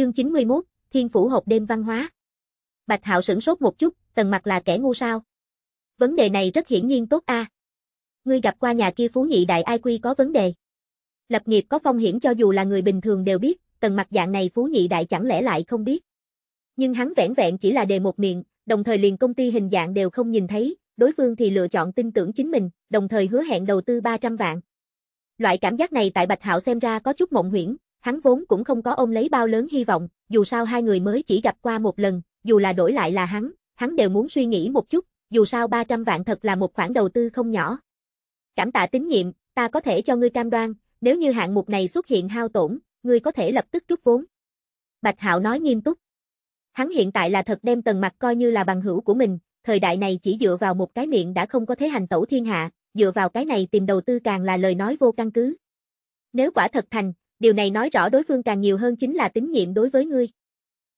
Chương 91, Thiên Phủ Hộp Đêm Văn Hóa Bạch Hạo sửng sốt một chút, tần mặt là kẻ ngu sao. Vấn đề này rất hiển nhiên tốt a. À. Ngươi gặp qua nhà kia phú nhị đại ai quy có vấn đề. Lập nghiệp có phong hiểm cho dù là người bình thường đều biết, tần mặt dạng này phú nhị đại chẳng lẽ lại không biết. Nhưng hắn vẻn vẹn chỉ là đề một miệng, đồng thời liền công ty hình dạng đều không nhìn thấy, đối phương thì lựa chọn tin tưởng chính mình, đồng thời hứa hẹn đầu tư 300 vạn. Loại cảm giác này tại Bạch Hạo xem ra có chút mộng huyễn, Hắn vốn cũng không có ôm lấy bao lớn hy vọng, dù sao hai người mới chỉ gặp qua một lần, dù là đổi lại là hắn, hắn đều muốn suy nghĩ một chút, dù sao 300 vạn thật là một khoản đầu tư không nhỏ. Cảm tạ tín nhiệm, ta có thể cho ngươi cam đoan, nếu như hạng mục này xuất hiện hao tổn, ngươi có thể lập tức rút vốn. Bạch Hạo nói nghiêm túc. Hắn hiện tại là thật đem Tần mặt coi như là bằng hữu của mình, thời đại này chỉ dựa vào một cái miệng đã không có thế hành tẩu thiên hạ, dựa vào cái này tìm đầu tư càng là lời nói vô căn cứ. Nếu quả thật thành, điều này nói rõ đối phương càng nhiều hơn chính là tín nhiệm đối với ngươi.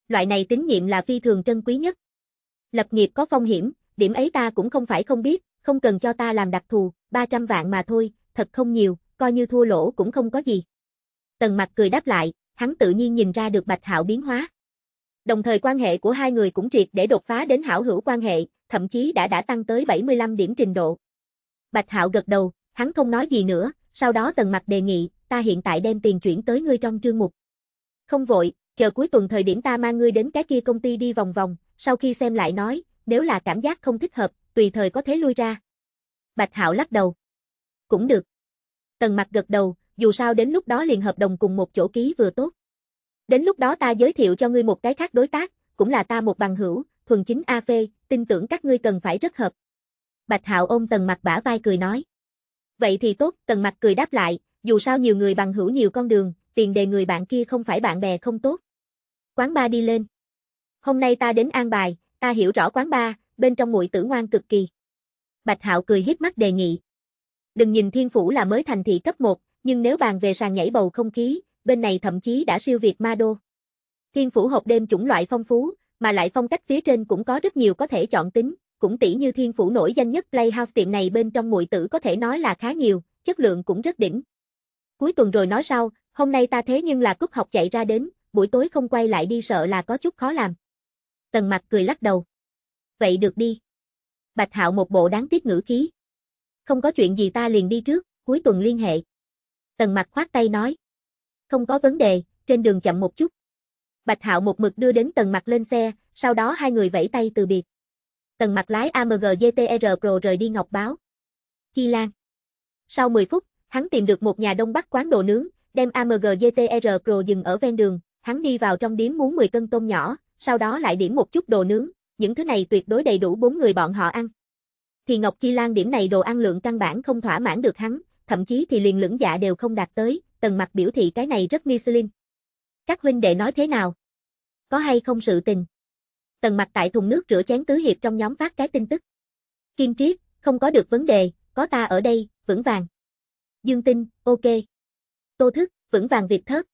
Loại này tín nhiệm là phi thường trân quý nhất. Lập nghiệp có phong hiểm, điểm ấy ta cũng không phải không biết, không cần cho ta làm đặc thù, 300 vạn mà thôi, thật không nhiều, coi như thua lỗ cũng không có gì. Tần mặt cười đáp lại, hắn tự nhiên nhìn ra được Bạch Hạo biến hóa. Đồng thời quan hệ của hai người cũng triệt để đột phá đến hảo hữu quan hệ, thậm chí đã đã tăng tới 75 điểm trình độ. Bạch Hạo gật đầu, hắn không nói gì nữa, sau đó Tần Mặc đề nghị, ta hiện tại đem tiền chuyển tới ngươi trong chương mục. Không vội, chờ cuối tuần thời điểm ta mang ngươi đến cái kia công ty đi vòng vòng, sau khi xem lại nói, nếu là cảm giác không thích hợp, tùy thời có thể lui ra. Bạch Hạo lắc đầu. Cũng được. Tần Mặc gật đầu, dù sao đến lúc đó liền hợp đồng cùng một chỗ ký vừa tốt. Đến lúc đó ta giới thiệu cho ngươi một cái khác đối tác, cũng là ta một bằng hữu, thuần chính A Phê, tin tưởng các ngươi cần phải rất hợp. Bạch Hạo ôm Tần Mặc bả vai cười nói. Vậy thì tốt, Tần Mặc cười đáp lại, dù sao nhiều người bằng hữu nhiều con đường, tiền đề người bạn kia không phải bạn bè không tốt. Quán ba đi lên. Hôm nay ta đến an bài, ta hiểu rõ quán ba, bên trong muội tử ngoan cực kỳ. Bạch Hạo cười híp mắt đề nghị. Đừng nhìn Thiên Phủ là mới thành thị cấp 1, nhưng nếu bàn về sàn nhảy bầu không khí, bên này thậm chí đã siêu việt ma đô. Thiên Phủ hộp đêm chủng loại phong phú, mà lại phong cách phía trên cũng có rất nhiều có thể chọn tính, cũng tỷ như Thiên Phủ nổi danh nhất Playhouse tiệm này bên trong muội tử có thể nói là khá nhiều, chất lượng cũng rất đỉnh. Cuối tuần rồi nói sau, hôm nay ta thế nhưng là cúp học chạy ra đến, buổi tối không quay lại đi sợ là có chút khó làm. Tần mặt cười lắc đầu. Vậy được đi. Bạch Hạo một bộ đáng tiếc ngữ khí. Không có chuyện gì ta liền đi trước, cuối tuần liên hệ. Tần mặt khoát tay nói. Không có vấn đề, trên đường chậm một chút. Bạch Hạo một mực đưa đến Tần Mặc lên xe, sau đó hai người vẫy tay từ biệt. Tần Mặc lái AMG GTR Pro rời đi Ngọc Báo. Chi Lan. Sau 10 phút, Hắn tìm được một nhà đông bắc quán đồ nướng, đem AMG GTR Pro dừng ở ven đường, hắn đi vào trong điếm muốn 10 cân tôm nhỏ, sau đó lại điểm một chút đồ nướng, những thứ này tuyệt đối đầy đủ bốn người bọn họ ăn. Thì Ngọc Chi Lan điểm này đồ ăn lượng căn bản không thỏa mãn được hắn, thậm chí thì liền lưỡng dạ đều không đạt tới, tần mặt biểu thị cái này rất Michelin. Các huynh đệ nói thế nào? Có hay không sự tình? Tần mặt tại thùng nước rửa chén tứ hiệp trong nhóm phát cái tin tức. Kim Triết, không có được vấn đề, có ta ở đây, vững vàng. Dương Tinh, ok. Tô Thức, vững vàng việc thớt.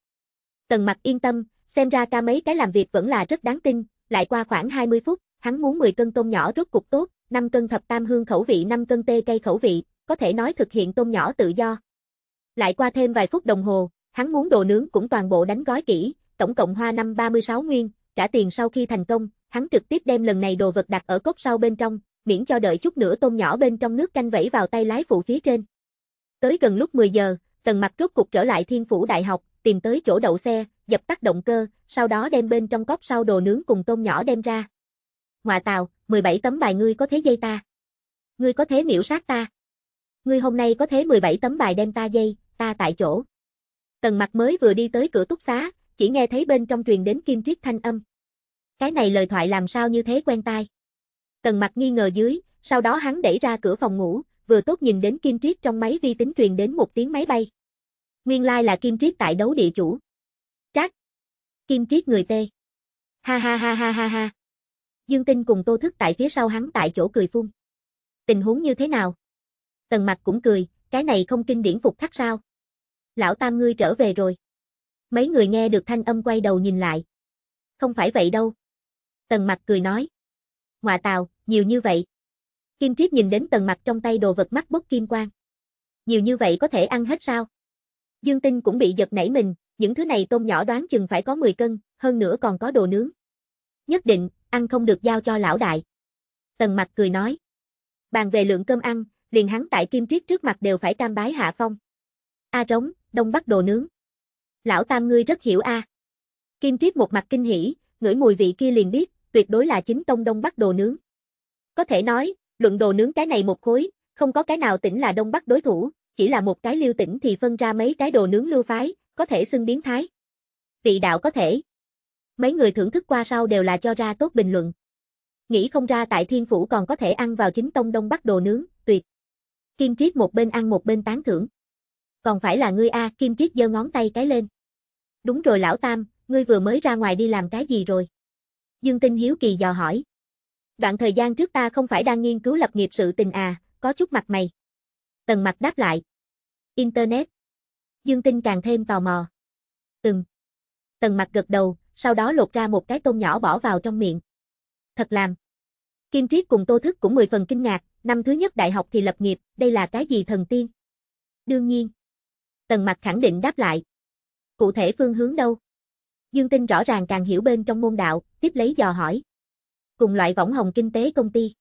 Tần mặt yên tâm, xem ra ca mấy cái làm việc vẫn là rất đáng tin, lại qua khoảng 20 phút, hắn muốn 10 cân tôm nhỏ rất cục tốt, 5 cân thập tam hương khẩu vị 5 cân tê cây khẩu vị, có thể nói thực hiện tôm nhỏ tự do. Lại qua thêm vài phút đồng hồ, hắn muốn đồ nướng cũng toàn bộ đánh gói kỹ, tổng cộng hoa năm 36 nguyên, trả tiền sau khi thành công, hắn trực tiếp đem lần này đồ vật đặt ở cốc sau bên trong, miễn cho đợi chút nữa tôm nhỏ bên trong nước canh vẫy vào tay lái phụ phía trên. Tới gần lúc 10 giờ, Tần Mặc rốt cục trở lại Thiên Phủ Đại học, tìm tới chỗ đậu xe, dập tắt động cơ, sau đó đem bên trong cốc sau đồ nướng cùng tôm nhỏ đem ra. Ngoạ tào, 17 tấm bài ngươi có thế dây ta. Ngươi có thế miễu sát ta. Ngươi hôm nay có thế 17 tấm bài đem ta dây, ta tại chỗ. Tần Mặc mới vừa đi tới cửa túc xá, chỉ nghe thấy bên trong truyền đến kim triết thanh âm. Cái này lời thoại làm sao như thế quen tai. Tần Mặc nghi ngờ dưới, sau đó hắn đẩy ra cửa phòng ngủ, vừa tốt nhìn đến Kim Triết trong máy vi tính truyền đến một tiếng máy bay. Nguyên lai like là Kim Triết tại đấu địa chủ. Trác. Kim Triết người tê. Ha ha ha ha ha ha. Dương Tinh cùng Tô Thức tại phía sau hắn tại chỗ cười phun. Tình huống như thế nào? Tần Mặc cũng cười, cái này không kinh điển phục khắc sao? Lão tam ngươi trở về rồi. Mấy người nghe được thanh âm quay đầu nhìn lại. Không phải vậy đâu. Tần Mặc cười nói. Ngoà tào, nhiều như vậy. Kim Tuyết nhìn đến tầng mặt trong tay đồ vật mắt bốc kim quang. Nhiều như vậy có thể ăn hết sao? Dương Tinh cũng bị giật nảy mình, những thứ này tôm nhỏ đoán chừng phải có 10 cân, hơn nữa còn có đồ nướng. Nhất định, ăn không được giao cho lão đại. Tần mặt cười nói. Bàn về lượng cơm ăn, liền hắn tại Kim Tuyết trước mặt đều phải cam bái hạ phong. A à trống, đông bắc đồ nướng. Lão tam ngươi rất hiểu a. Kim Tuyết một mặt kinh hỉ, ngửi mùi vị kia liền biết, tuyệt đối là chính tông đông bắc đồ nướng. Có thể nói, Luận đồ nướng cái này một khối, không có cái nào tỉnh là Đông Bắc đối thủ, chỉ là một cái lưu tỉnh thì phân ra mấy cái đồ nướng lưu phái, có thể xưng biến thái. Vị đạo có thể. Mấy người thưởng thức qua sau đều là cho ra tốt bình luận. Nghĩ không ra tại thiên phủ còn có thể ăn vào chính tông Đông Bắc đồ nướng, tuyệt. Kim Triết một bên ăn một bên tán thưởng. Còn phải là ngươi A, Kim Triết giơ ngón tay cái lên. Đúng rồi lão Tam, ngươi vừa mới ra ngoài đi làm cái gì rồi? Dương Tinh Hiếu Kỳ dò hỏi. Đoạn thời gian trước ta không phải đang nghiên cứu lập nghiệp sự tình à, có chút mặt mày. Tần mặt đáp lại. Internet. Dương Tinh càng thêm tò mò. Ừm. Tần mặt gật đầu, sau đó lột ra một cái tôm nhỏ bỏ vào trong miệng. Thật làm. Kim Triết cùng Tô Thức cũng mười phần kinh ngạc, năm thứ nhất đại học thì lập nghiệp, đây là cái gì thần tiên? Đương nhiên. Tần mặt khẳng định đáp lại. Cụ thể phương hướng đâu? Dương Tinh rõ ràng càng hiểu bên trong môn đạo, tiếp lấy dò hỏi cùng loại võng hồng kinh tế công ty.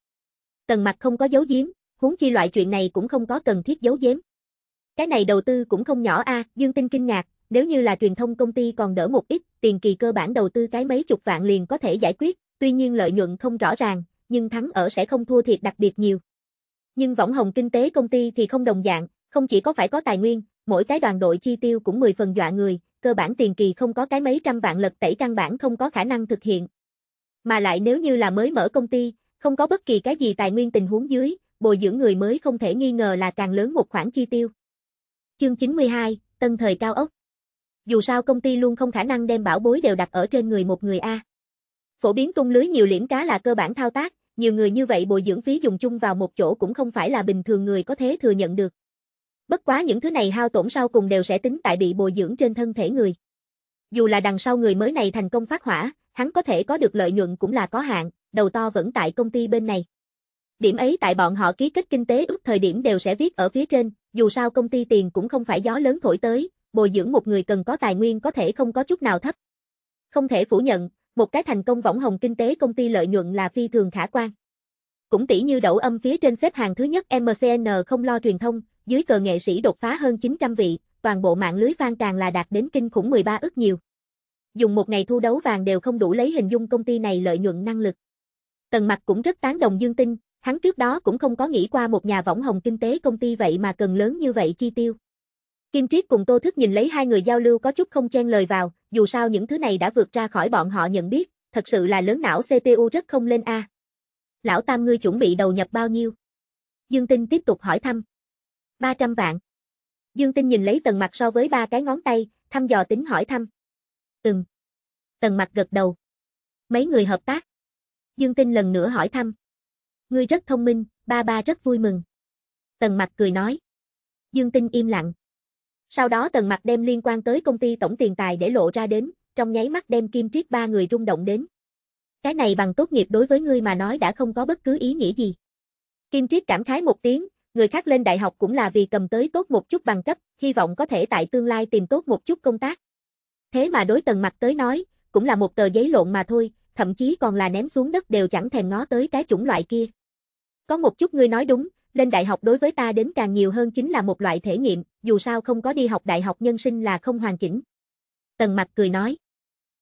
Tần Mặc không có dấu giếm, huống chi loại chuyện này cũng không có cần thiết dấu giếm. Cái này đầu tư cũng không nhỏ a, à, Dương Tinh kinh ngạc, nếu như là truyền thông công ty còn đỡ một ít, tiền kỳ cơ bản đầu tư cái mấy chục vạn liền có thể giải quyết, tuy nhiên lợi nhuận không rõ ràng, nhưng thắng ở sẽ không thua thiệt đặc biệt nhiều. Nhưng võng hồng kinh tế công ty thì không đồng dạng, không chỉ có phải có tài nguyên, mỗi cái đoàn đội chi tiêu cũng 10 phần dọa người, cơ bản tiền kỳ không có cái mấy trăm vạn lật tẩy căn bản không có khả năng thực hiện, mà lại nếu như là mới mở công ty, không có bất kỳ cái gì tài nguyên tình huống dưới, bồi dưỡng người mới không thể nghi ngờ là càng lớn một khoản chi tiêu. Chương 92, Tân thời cao ốc. Dù sao công ty luôn không khả năng đem bảo bối đều đặt ở trên người một người A. Phổ biến tung lưới nhiều liễm cá là cơ bản thao tác, nhiều người như vậy bồi dưỡng phí dùng chung vào một chỗ cũng không phải là bình thường người có thế thừa nhận được. Bất quá những thứ này hao tổn sau cùng đều sẽ tính tại bị bồi dưỡng trên thân thể người. Dù là đằng sau người mới này thành công phát hỏa, hắn có thể có được lợi nhuận cũng là có hạn, đầu to vẫn tại công ty bên này. Điểm ấy tại bọn họ ký kết kinh tế ước thời điểm đều sẽ viết ở phía trên, dù sao công ty tiền cũng không phải gió lớn thổi tới, bồi dưỡng một người cần có tài nguyên có thể không có chút nào thấp. Không thể phủ nhận, một cái thành công võng hồng kinh tế công ty lợi nhuận là phi thường khả quan. Cũng tỷ như đậu âm phía trên xếp hàng thứ nhất MCN không lo truyền thông, dưới cờ nghệ sĩ đột phá hơn 900 vị, toàn bộ mạng lưới fan càng là đạt đến kinh khủng 13 ước nhiều dùng một ngày thu đấu vàng đều không đủ lấy hình dung công ty này lợi nhuận năng lực. Tần Mặc cũng rất tán đồng Dương Tinh, hắn trước đó cũng không có nghĩ qua một nhà võng hồng kinh tế công ty vậy mà cần lớn như vậy chi tiêu. Kim Triết cùng Tô Thức nhìn lấy hai người giao lưu có chút không chen lời vào, dù sao những thứ này đã vượt ra khỏi bọn họ nhận biết, thật sự là lớn não CPU rất không lên A. Lão Tam ngươi chuẩn bị đầu nhập bao nhiêu? Dương Tinh tiếp tục hỏi thăm. 300 vạn. Dương Tinh nhìn lấy tần mặt so với ba cái ngón tay, thăm dò tính hỏi thăm. Ừm. Tần mặt gật đầu. Mấy người hợp tác. Dương Tinh lần nữa hỏi thăm. Ngươi rất thông minh, ba ba rất vui mừng. Tần mặt cười nói. Dương Tinh im lặng. Sau đó Tần mặt đem liên quan tới công ty tổng tiền tài để lộ ra đến, trong nháy mắt đem kim triết ba người rung động đến. Cái này bằng tốt nghiệp đối với ngươi mà nói đã không có bất cứ ý nghĩa gì. Kim triết cảm khái một tiếng, người khác lên đại học cũng là vì cầm tới tốt một chút bằng cấp, hy vọng có thể tại tương lai tìm tốt một chút công tác. Thế mà đối tần mặt tới nói, cũng là một tờ giấy lộn mà thôi, thậm chí còn là ném xuống đất đều chẳng thèm ngó tới cái chủng loại kia. Có một chút ngươi nói đúng, lên đại học đối với ta đến càng nhiều hơn chính là một loại thể nghiệm, dù sao không có đi học đại học nhân sinh là không hoàn chỉnh. Tần mặt cười nói.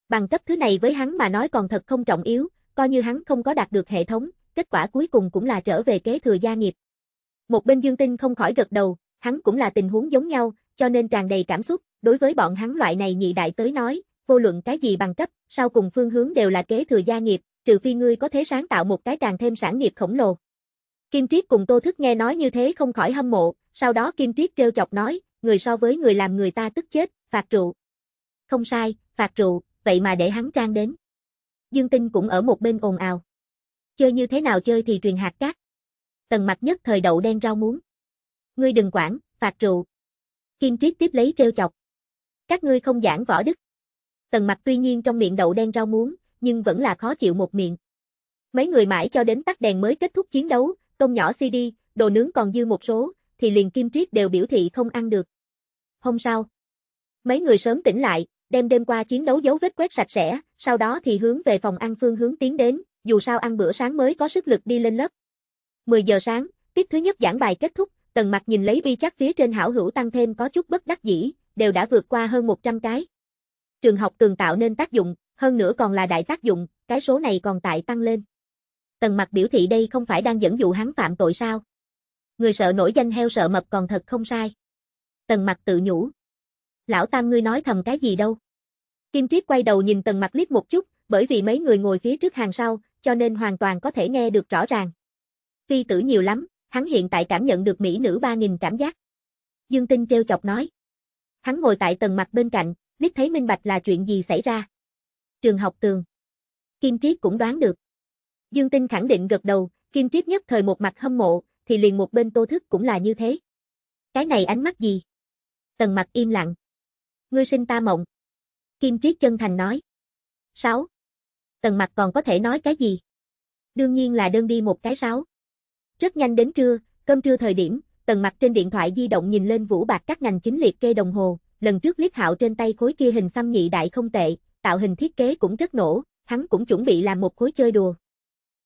Bằng cấp thứ này với hắn mà nói còn thật không trọng yếu, coi như hắn không có đạt được hệ thống, kết quả cuối cùng cũng là trở về kế thừa gia nghiệp. Một bên Dương Tinh không khỏi gật đầu, hắn cũng là tình huống giống nhau, cho nên tràn đầy cảm xúc, Đối với bọn hắn loại này nhị đại tới nói, vô luận cái gì bằng cấp, sau cùng phương hướng đều là kế thừa gia nghiệp, trừ phi ngươi có thể sáng tạo một cái càng thêm sản nghiệp khổng lồ. Kim Triết cùng Tô Thức nghe nói như thế không khỏi hâm mộ, sau đó Kim Triết trêu chọc nói, người so với người làm người ta tức chết, phạt rượu. Không sai, phạt rượu, vậy mà để hắn trang đến. Dương Tinh cũng ở một bên ồn ào. Chơi như thế nào chơi thì truyền hạt cát. Tần mặt nhất thời đậu đen rau muống. Ngươi đừng quản, phạt rượu. Kim Triết tiếp lấy trêu chọc. Các ngươi không giảng võ đức. Tần mặt tuy nhiên trong miệng đậu đen rau muống, nhưng vẫn là khó chịu một miệng. Mấy người mãi cho đến tắt đèn mới kết thúc chiến đấu, tôm nhỏ CD, đồ nướng còn dư một số, thì liền kim triết đều biểu thị không ăn được. Hôm sau, mấy người sớm tỉnh lại, đem đêm qua chiến đấu dấu vết quét sạch sẽ, sau đó thì hướng về phòng ăn phương hướng tiến đến, dù sao ăn bữa sáng mới có sức lực đi lên lớp. 10 giờ sáng, tiết thứ nhất giảng bài kết thúc, tần mặt nhìn lấy bi chắc phía trên hảo hữu tăng thêm có chút bất đắc dĩ, đều đã vượt qua hơn 100 cái. Trường học từng tạo nên tác dụng, hơn nữa còn là đại tác dụng, cái số này còn tại tăng lên. Tần mặt biểu thị đây không phải đang dẫn dụ hắn phạm tội sao. Người sợ nổi danh heo sợ mập còn thật không sai. Tần mặt tự nhủ. Lão Tam ngươi nói thầm cái gì đâu. Kim Triết quay đầu nhìn tần mặt liếc một chút, bởi vì mấy người ngồi phía trước hàng sau, cho nên hoàn toàn có thể nghe được rõ ràng. Phi tử nhiều lắm, hắn hiện tại cảm nhận được mỹ nữ 3.000 cảm giác. Dương Tinh treo chọc nói. Hắn ngồi tại tầng mặt bên cạnh, liếc thấy minh bạch là chuyện gì xảy ra. Trường học tường. Kim Triết cũng đoán được. Dương Tinh khẳng định gật đầu, Kim Triết nhất thời một mặt hâm mộ, thì liền một bên Tô Thức cũng là như thế. Cái này ánh mắt gì? Tần mặt im lặng. Ngươi sinh ta mộng. Kim Triết chân thành nói. 6. Tần mặt còn có thể nói cái gì? Đương nhiên là đơn đi một cái sáu. Rất nhanh đến trưa, cơm trưa thời điểm, tần mặt trên điện thoại di động nhìn lên vũ bạc các ngành chính liệt kê đồng hồ, lần trước liếc hạo trên tay khối kia hình xăm nhị đại không tệ, tạo hình thiết kế cũng rất nổ, hắn cũng chuẩn bị làm một khối chơi đùa.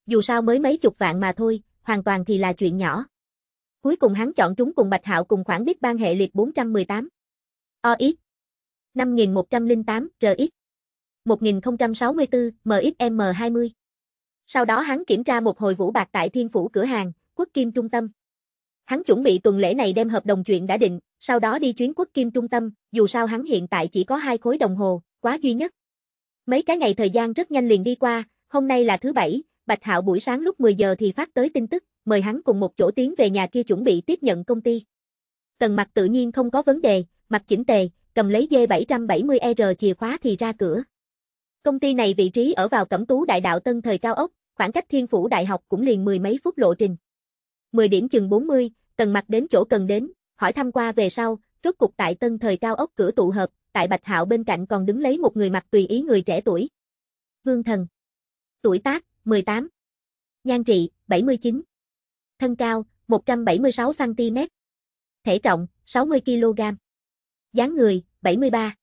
Dù sao mới mấy chục vạn mà thôi, hoàn toàn thì là chuyện nhỏ. Cuối cùng hắn chọn trúng cùng Bạch Hạo cùng khoảng biết ban hệ liệt 418. OX 5108 RX 1064 MXM20. Sau đó hắn kiểm tra một hồi vũ bạc tại thiên phủ cửa hàng, quốc kim trung tâm. Hắn chuẩn bị tuần lễ này đem hợp đồng chuyện đã định, sau đó đi chuyến quốc kim trung tâm, dù sao hắn hiện tại chỉ có hai khối đồng hồ, quá duy nhất. Mấy cái ngày thời gian rất nhanh liền đi qua, hôm nay là thứ bảy, Bạch Hạo buổi sáng lúc 10 giờ thì phát tới tin tức, mời hắn cùng một chỗ tiến về nhà kia chuẩn bị tiếp nhận công ty. Tần mặt tự nhiên không có vấn đề, mặt chỉnh tề, cầm lấy D770R chìa khóa thì ra cửa. Công ty này vị trí ở vào Cẩm Tú Đại đạo Tân thời cao ốc, khoảng cách Thiên Phủ Đại học cũng liền mười mấy phút lộ trình. 10 điểm chừng 40, Tần Mặc đến chỗ cần đến, hỏi thăm qua về sau, rốt cục tại Tân thời cao ốc cửa tụ hợp, tại Bạch Hạo bên cạnh còn đứng lấy một người mặc tùy ý người trẻ tuổi. Vương Thần. Tuổi tác 18. Nhan trị 79. Thân cao 176 cm. Thể trọng 60 kg. dáng người 73.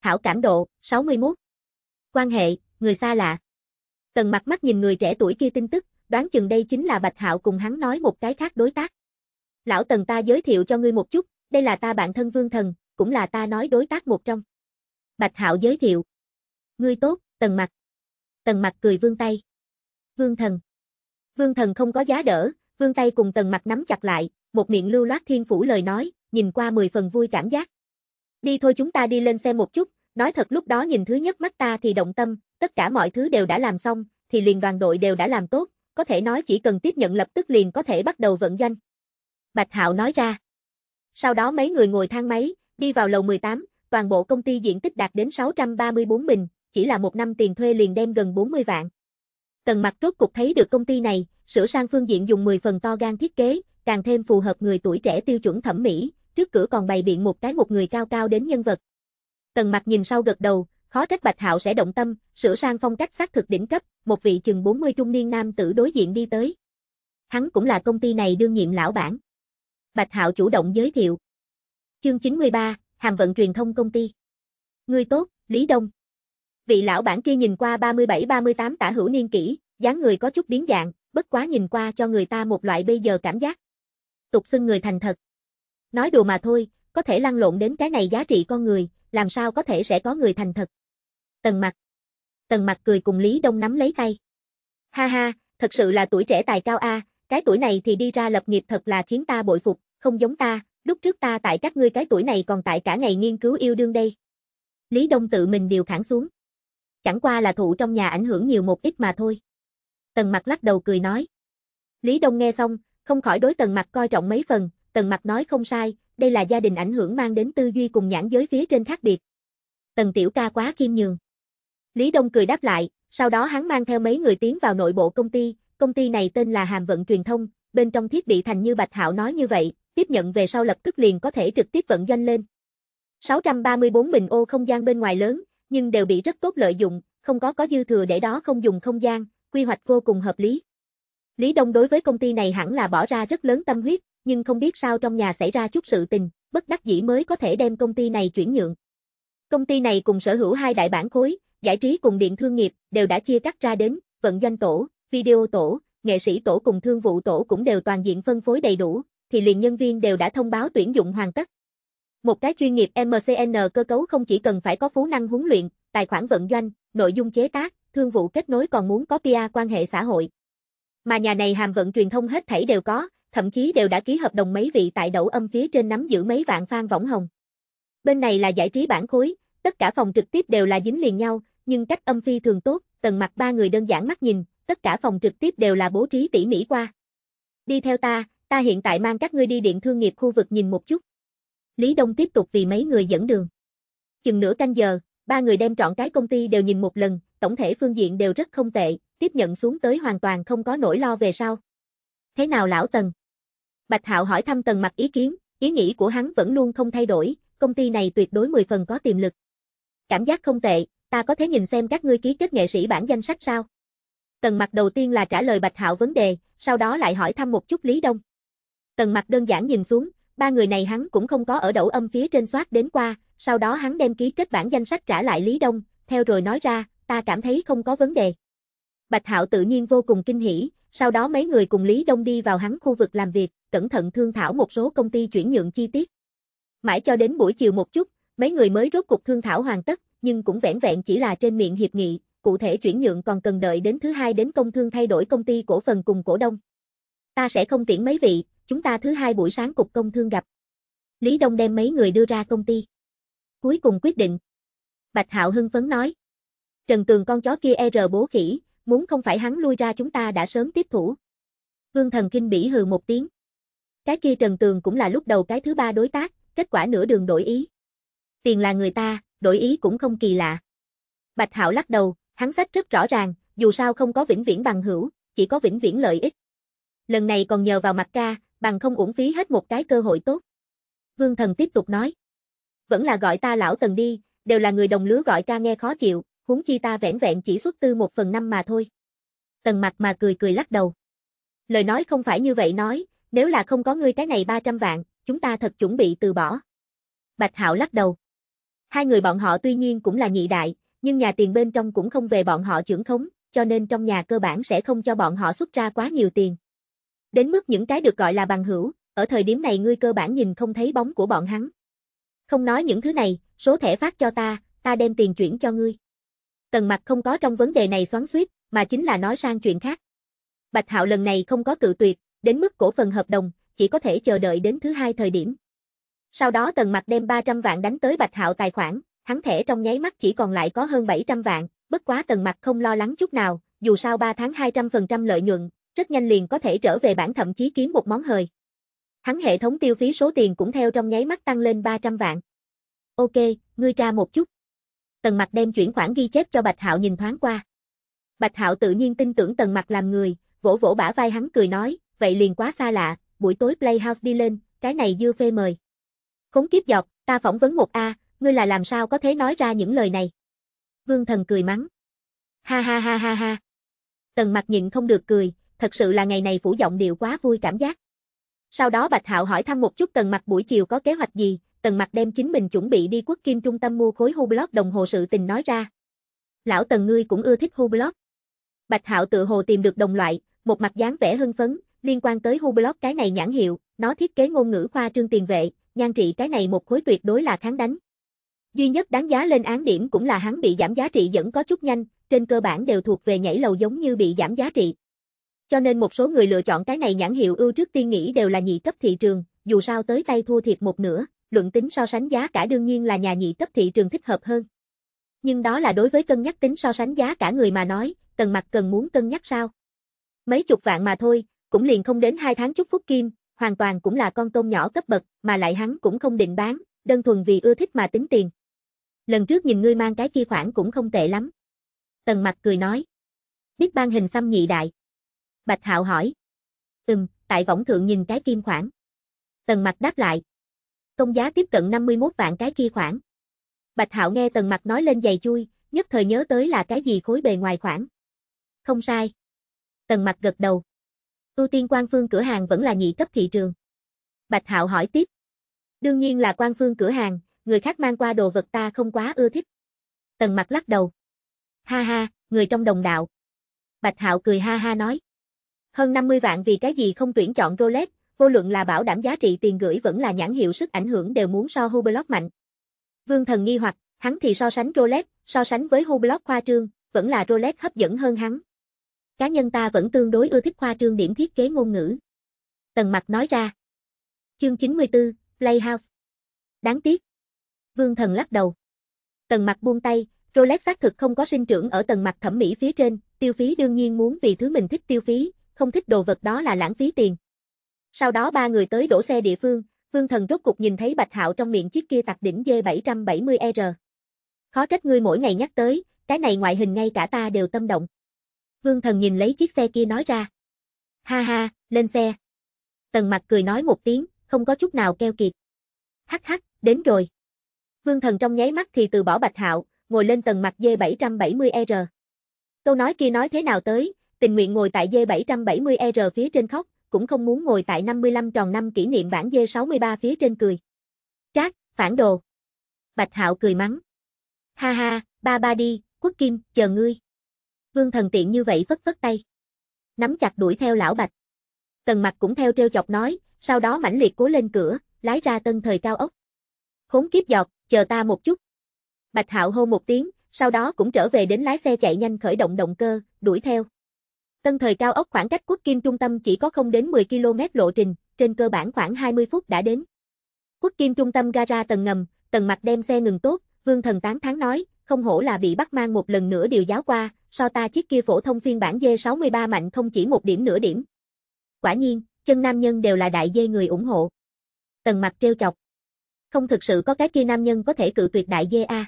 Hảo cảm độ 61. Quan hệ người xa lạ. Tần Mặc mắt nhìn người trẻ tuổi kia tin tức, đoán chừng đây chính là Bạch Hạo cùng hắn nói một cái khác đối tác. Lão Tần ta giới thiệu cho ngươi một chút, đây là ta bạn thân Vương Thần, cũng là ta nói đối tác một trong. Bạch Hạo giới thiệu. Ngươi tốt, Tần Mặc. Tần Mặc cười vương tay. Vương Thần. Vương Thần không có giá đỡ, vương tay cùng Tần Mặc nắm chặt lại, một miệng lưu loát thiên phủ lời nói, nhìn qua mười phần vui cảm giác. Đi thôi chúng ta đi lên xem một chút, nói thật lúc đó nhìn thứ nhất mắt ta thì động tâm, tất cả mọi thứ đều đã làm xong, thì liền đoàn đội đều đã làm tốt, có thể nói chỉ cần tiếp nhận lập tức liền có thể bắt đầu vận doanh. Bạch Hạo nói ra. Sau đó mấy người ngồi thang máy, đi vào lầu 18, toàn bộ công ty diện tích đạt đến 634 bình, chỉ là một năm tiền thuê liền đem gần 40 vạn. Tần mặt rốt cục thấy được công ty này, sửa sang phương diện dùng 10 phần to gan thiết kế, càng thêm phù hợp người tuổi trẻ tiêu chuẩn thẩm mỹ, trước cửa còn bày biện một cái một người cao cao đến nhân vật. Tần mặt nhìn sau gật đầu, khó trách Bạch Hạo sẽ động tâm, sửa sang phong cách xác thực đỉnh cấp, một vị chừng 40 trung niên nam tử đối diện đi tới. Hắn cũng là công ty này đương nhiệm lão bản. Bạch Hạo chủ động giới thiệu. Chương 93, Hàm vận truyền thông công ty. Ngươi tốt, Lý Đông. Vị lão bản kia nhìn qua 37-38 tả hữu niên kỷ, dáng người có chút biến dạng, bất quá nhìn qua cho người ta một loại bây giờ cảm giác. Tục xưng người thành thật. Nói đùa mà thôi, có thể lăn lộn đến cái này giá trị con người, làm sao có thể sẽ có người thành thật. Tần mặt. Tần mặt cười cùng Lý Đông nắm lấy tay. Ha ha, thật sự là tuổi trẻ tài cao a, cái tuổi này thì đi ra lập nghiệp thật là khiến ta bội phục, không giống ta, lúc trước ta tại các ngươi cái tuổi này còn tại cả ngày nghiên cứu yêu đương đây. Lý Đông tự mình điều thẳng xuống. Chẳng qua là thụ trong nhà ảnh hưởng nhiều một ít mà thôi. Tần mặt lắc đầu cười nói. Lý Đông nghe xong, không khỏi đối tần mặt coi trọng mấy phần, tần mặt nói không sai, đây là gia đình ảnh hưởng mang đến tư duy cùng nhãn giới phía trên khác biệt. Tần tiểu ca quá kim nhường. Lý Đông cười đáp lại, sau đó hắn mang theo mấy người tiến vào nội bộ công ty, công ty này tên là Hàm Vận Truyền Thông, bên trong thiết bị thành như Bạch Hạo nói như vậy, tiếp nhận về sau lập tức liền có thể trực tiếp vận doanh lên. 634 bình ô không gian bên ngoài lớn, nhưng đều bị rất tốt lợi dụng, không có có dư thừa để đó không dùng không gian, quy hoạch vô cùng hợp lý. Lý Đông đối với công ty này hẳn là bỏ ra rất lớn tâm huyết, nhưng không biết sao trong nhà xảy ra chút sự tình, bất đắc dĩ mới có thể đem công ty này chuyển nhượng. Công ty này cùng sở hữu hai đại bản khối, giải trí cùng điện thương nghiệp, đều đã chia cắt ra đến, vận doanh tổ, video tổ, nghệ sĩ tổ cùng thương vụ tổ cũng đều toàn diện phân phối đầy đủ, thì liền nhân viên đều đã thông báo tuyển dụng hoàn tất. Một cái chuyên nghiệp MCN cơ cấu không chỉ cần phải có phú năng huấn luyện, tài khoản vận doanh, nội dung chế tác, thương vụ kết nối còn muốn có PR quan hệ xã hội. Mà nhà này hàm vận truyền thông hết thảy đều có, thậm chí đều đã ký hợp đồng mấy vị tại đậu âm phía trên nắm giữ mấy vạn fan võng hồng. Bên này là giải trí bản khối, tất cả phòng trực tiếp đều là dính liền nhau, nhưng cách âm phi thường tốt, tầng mặt ba người đơn giản mắt nhìn, tất cả phòng trực tiếp đều là bố trí tỉ mỉ qua. Đi theo ta, ta hiện tại mang các ngươi đi điện thương nghiệp khu vực nhìn một chút. Lý Đông tiếp tục vì mấy người dẫn đường. Chừng nửa canh giờ, ba người đem trọn cái công ty đều nhìn một lần, tổng thể phương diện đều rất không tệ, tiếp nhận xuống tới hoàn toàn không có nỗi lo về sau. Thế nào lão Tần? Bạch Hạo hỏi thăm Tần Mặc ý kiến, ý nghĩ của hắn vẫn luôn không thay đổi, công ty này tuyệt đối 10 phần có tiềm lực. Cảm giác không tệ, ta có thể nhìn xem các ngươi ký kết nghệ sĩ bản danh sách sao? Tần mặt đầu tiên là trả lời Bạch Hạo vấn đề, sau đó lại hỏi thăm một chút Lý Đông. Tần mặt đơn giản nhìn xuống, ba người này hắn cũng không có ở đậu âm phía trên soát đến qua, sau đó hắn đem ký kết bản danh sách trả lại Lý Đông, theo rồi nói ra, ta cảm thấy không có vấn đề. Bạch Hạo tự nhiên vô cùng kinh hỉ, sau đó mấy người cùng Lý Đông đi vào hắn khu vực làm việc, cẩn thận thương thảo một số công ty chuyển nhượng chi tiết. Mãi cho đến buổi chiều một chút, mấy người mới rốt cuộc thương thảo hoàn tất, nhưng cũng vẹn vẹn chỉ là trên miệng hiệp nghị, cụ thể chuyển nhượng còn cần đợi đến thứ hai đến công thương thay đổi công ty cổ phần cùng cổ đông. Ta sẽ không tiễn mấy vị, chúng ta thứ hai buổi sáng cục công thương gặp. Lý Đông đem mấy người đưa ra công ty. Cuối cùng quyết định. Bạch Hạo hưng phấn nói. Trần Tường con chó kia e r bố khỉ, muốn không phải hắn lui ra chúng ta đã sớm tiếp thủ. Vương Thần Kinh bỉ hừ một tiếng. Cái kia Trần Tường cũng là lúc đầu cái thứ ba đối tác, kết quả nửa đường đổi ý. Tiền là người ta, đổi ý cũng không kỳ lạ. Bạch Hạo lắc đầu, Hắn sách rất rõ ràng, dù sao không có vĩnh viễn bằng hữu, chỉ có vĩnh viễn lợi ích. Lần này còn nhờ vào mặt ca, bằng không uổng phí hết một cái cơ hội tốt. Vương thần tiếp tục nói. Vẫn là gọi ta lão tần đi, đều là người đồng lứa gọi ca nghe khó chịu, huống chi ta vẻn vẹn chỉ xuất tư một phần năm mà thôi. Tần mặt mà cười cười lắc đầu. Lời nói không phải như vậy nói, nếu là không có ngươi cái này 300 vạn, chúng ta thật chuẩn bị từ bỏ. Bạch Hạo lắc đầu. Hai người bọn họ tuy nhiên cũng là nhị đại, nhưng nhà tiền bên trong cũng không về bọn họ trưởng khống, cho nên trong nhà cơ bản sẽ không cho bọn họ xuất ra quá nhiều tiền. Đến mức những cái được gọi là bằng hữu, ở thời điểm này ngươi cơ bản nhìn không thấy bóng của bọn hắn. Không nói những thứ này, số thẻ phát cho ta, ta đem tiền chuyển cho ngươi. Tần mặt không có trong vấn đề này xoắn xuýt, mà chính là nói sang chuyện khác. Bạch Hạo lần này không có cự tuyệt, đến mức cổ phần hợp đồng, chỉ có thể chờ đợi đến thứ hai thời điểm. Sau đó Tần Mặc đem 300 vạn đánh tới Bạch Hạo tài khoản, Hắn thẻ trong nháy mắt chỉ còn lại có hơn 700 vạn, bất quá Tần Mặc không lo lắng chút nào, dù sao 3 tháng 200% lợi nhuận, rất nhanh liền có thể trở về bản thậm chí kiếm một món hời. Hắn hệ thống tiêu phí số tiền cũng theo trong nháy mắt tăng lên 300 vạn. Ok, ngươi tra một chút. Tần Mặc đem chuyển khoản ghi chép cho Bạch Hạo nhìn thoáng qua. Bạch Hạo tự nhiên tin tưởng Tần Mặc làm người, vỗ vỗ bả vai hắn cười nói, vậy liền quá xa lạ, buổi tối Playhouse đi lên, cái này dư phê mời. Khốn kiếp dọc, ta phỏng vấn một A, ngươi là làm sao có thế nói ra những lời này? Vương thần cười mắng. Ha ha ha ha ha. Tần mặt nhịn không được cười, thật sự là ngày này phủ giọng điệu quá vui cảm giác. Sau đó Bạch Hạo hỏi thăm một chút Tần Mặc buổi chiều có kế hoạch gì, Tần Mặc đem chính mình chuẩn bị đi quốc kim trung tâm mua khối hu block đồng hồ sự tình nói ra. Lão Tần ngươi cũng ưa thích hu block. Bạch Hạo tự hồ tìm được đồng loại, một mặt dáng vẻ hưng phấn, liên quan tới hu block cái này nhãn hiệu, nó thiết kế ngôn ngữ khoa trương tiền vệ, nhan trị cái này một khối tuyệt đối là kháng đánh. Duy nhất đáng giá lên án điểm cũng là hắn bị giảm giá trị vẫn có chút nhanh, trên cơ bản đều thuộc về nhảy lầu giống như bị giảm giá trị. Cho nên một số người lựa chọn cái này nhãn hiệu ưu trước tiên nghĩ đều là nhị cấp thị trường, dù sao tới tay thua thiệt một nửa, luận tính so sánh giá cả đương nhiên là nhà nhị cấp thị trường thích hợp hơn. Nhưng đó là đối với cân nhắc tính so sánh giá cả người mà nói, tần mặt cần muốn cân nhắc sao? Mấy chục vạn mà thôi, cũng liền không đến hai tháng chúc phúc kim, hoàn toàn cũng là con tôm nhỏ cấp bậc, mà lại hắn cũng không định bán, đơn thuần vì ưa thích mà tính tiền lần trước nhìn ngươi mang cái kia khoản cũng không tệ lắm. Tần mặt cười nói. Biết ban hình xăm nhị đại. Bạch hạo hỏi. Ừm, tại võng thượng nhìn cái kim khoản. Tần mặt đáp lại. Công giá tiếp cận 51 vạn cái kia khoản. Bạch hạo nghe tần mặt nói lên giày chui, nhất thời nhớ tới là cái gì khối bề ngoài khoản. Không sai. Tần mặt gật đầu. Ưu tiên quan phương cửa hàng vẫn là nhị cấp thị trường. Bạch hạo hỏi tiếp. Đương nhiên là quan phương cửa hàng, người khác mang qua đồ vật ta không quá ưa thích. Tần mặt lắc đầu. Ha ha, người trong đồng đạo. Bạch Hạo cười ha ha nói. Hơn 50 vạn vì cái gì không tuyển chọn Rolex, vô luận là bảo đảm giá trị tiền gửi vẫn là nhãn hiệu sức ảnh hưởng đều muốn so Hublot mạnh. Vương thần nghi hoặc, hắn thì so sánh Rolex, so sánh với Hublot khoa trương, vẫn là Rolex hấp dẫn hơn hắn. Cá nhân ta vẫn tương đối ưa thích khoa trương điểm thiết kế ngôn ngữ. Tần mặt nói ra. Chương 94, Playhouse. Đáng tiếc, Vương Thần lắc đầu. Tần Mặc buông tay, Rolex xác thực không có sinh trưởng ở tầng mặt thẩm mỹ phía trên, tiêu phí đương nhiên muốn vì thứ mình thích tiêu phí, không thích đồ vật đó là lãng phí tiền. Sau đó ba người tới đổ xe địa phương, Vương Thần rốt cục nhìn thấy Bạch Hạo trong miệng chiếc kia tạc đỉnh D770R. Khó trách ngươi mỗi ngày nhắc tới, cái này ngoại hình ngay cả ta đều tâm động. Vương Thần nhìn lấy chiếc xe kia nói ra. Ha ha, lên xe. Tần Mặc cười nói một tiếng, không có chút nào keo kiệt. Hắc hắc, đến rồi. Vương Thần trong nháy mắt thì từ bỏ Bạch Hạo, ngồi lên tầng mặt D770R. Câu nói kia nói thế nào tới, tình nguyện ngồi tại D770R phía trên khóc, cũng không muốn ngồi tại 55 tròn năm kỷ niệm bản D63 phía trên cười. Trác, phản đồ. Bạch Hạo cười mắng. Ha ha, ba ba đi, quốc kim, chờ ngươi. Vương thần tiện như vậy phất phất tay. Nắm chặt đuổi theo lão Bạch. Tần mặt cũng theo treo chọc nói, sau đó mãnh liệt cố lên cửa, lái ra tân thời cao ốc khốn kiếp giọt, chờ ta một chút. Bạch Hạo hô một tiếng, sau đó cũng trở về đến lái xe chạy nhanh khởi động động cơ, đuổi theo. Tân thời cao ốc khoảng cách quốc kim trung tâm chỉ có không đến 10 km lộ trình, trên cơ bản khoảng 20 phút đã đến. Quốc kim trung tâm gara tầng ngầm, tầng mặt đem xe ngừng tốt, vương thần tán tháng nói, không hổ là bị bắt mang một lần nữa điều giáo qua, so ta chiếc kia phổ thông phiên bản D63 mạnh không chỉ một điểm nửa điểm. Quả nhiên, chân nam nhân đều là đại dê người ủng hộ. Tần mặt treo chọc không thực sự có cái kia nam nhân có thể cự tuyệt đại dê a.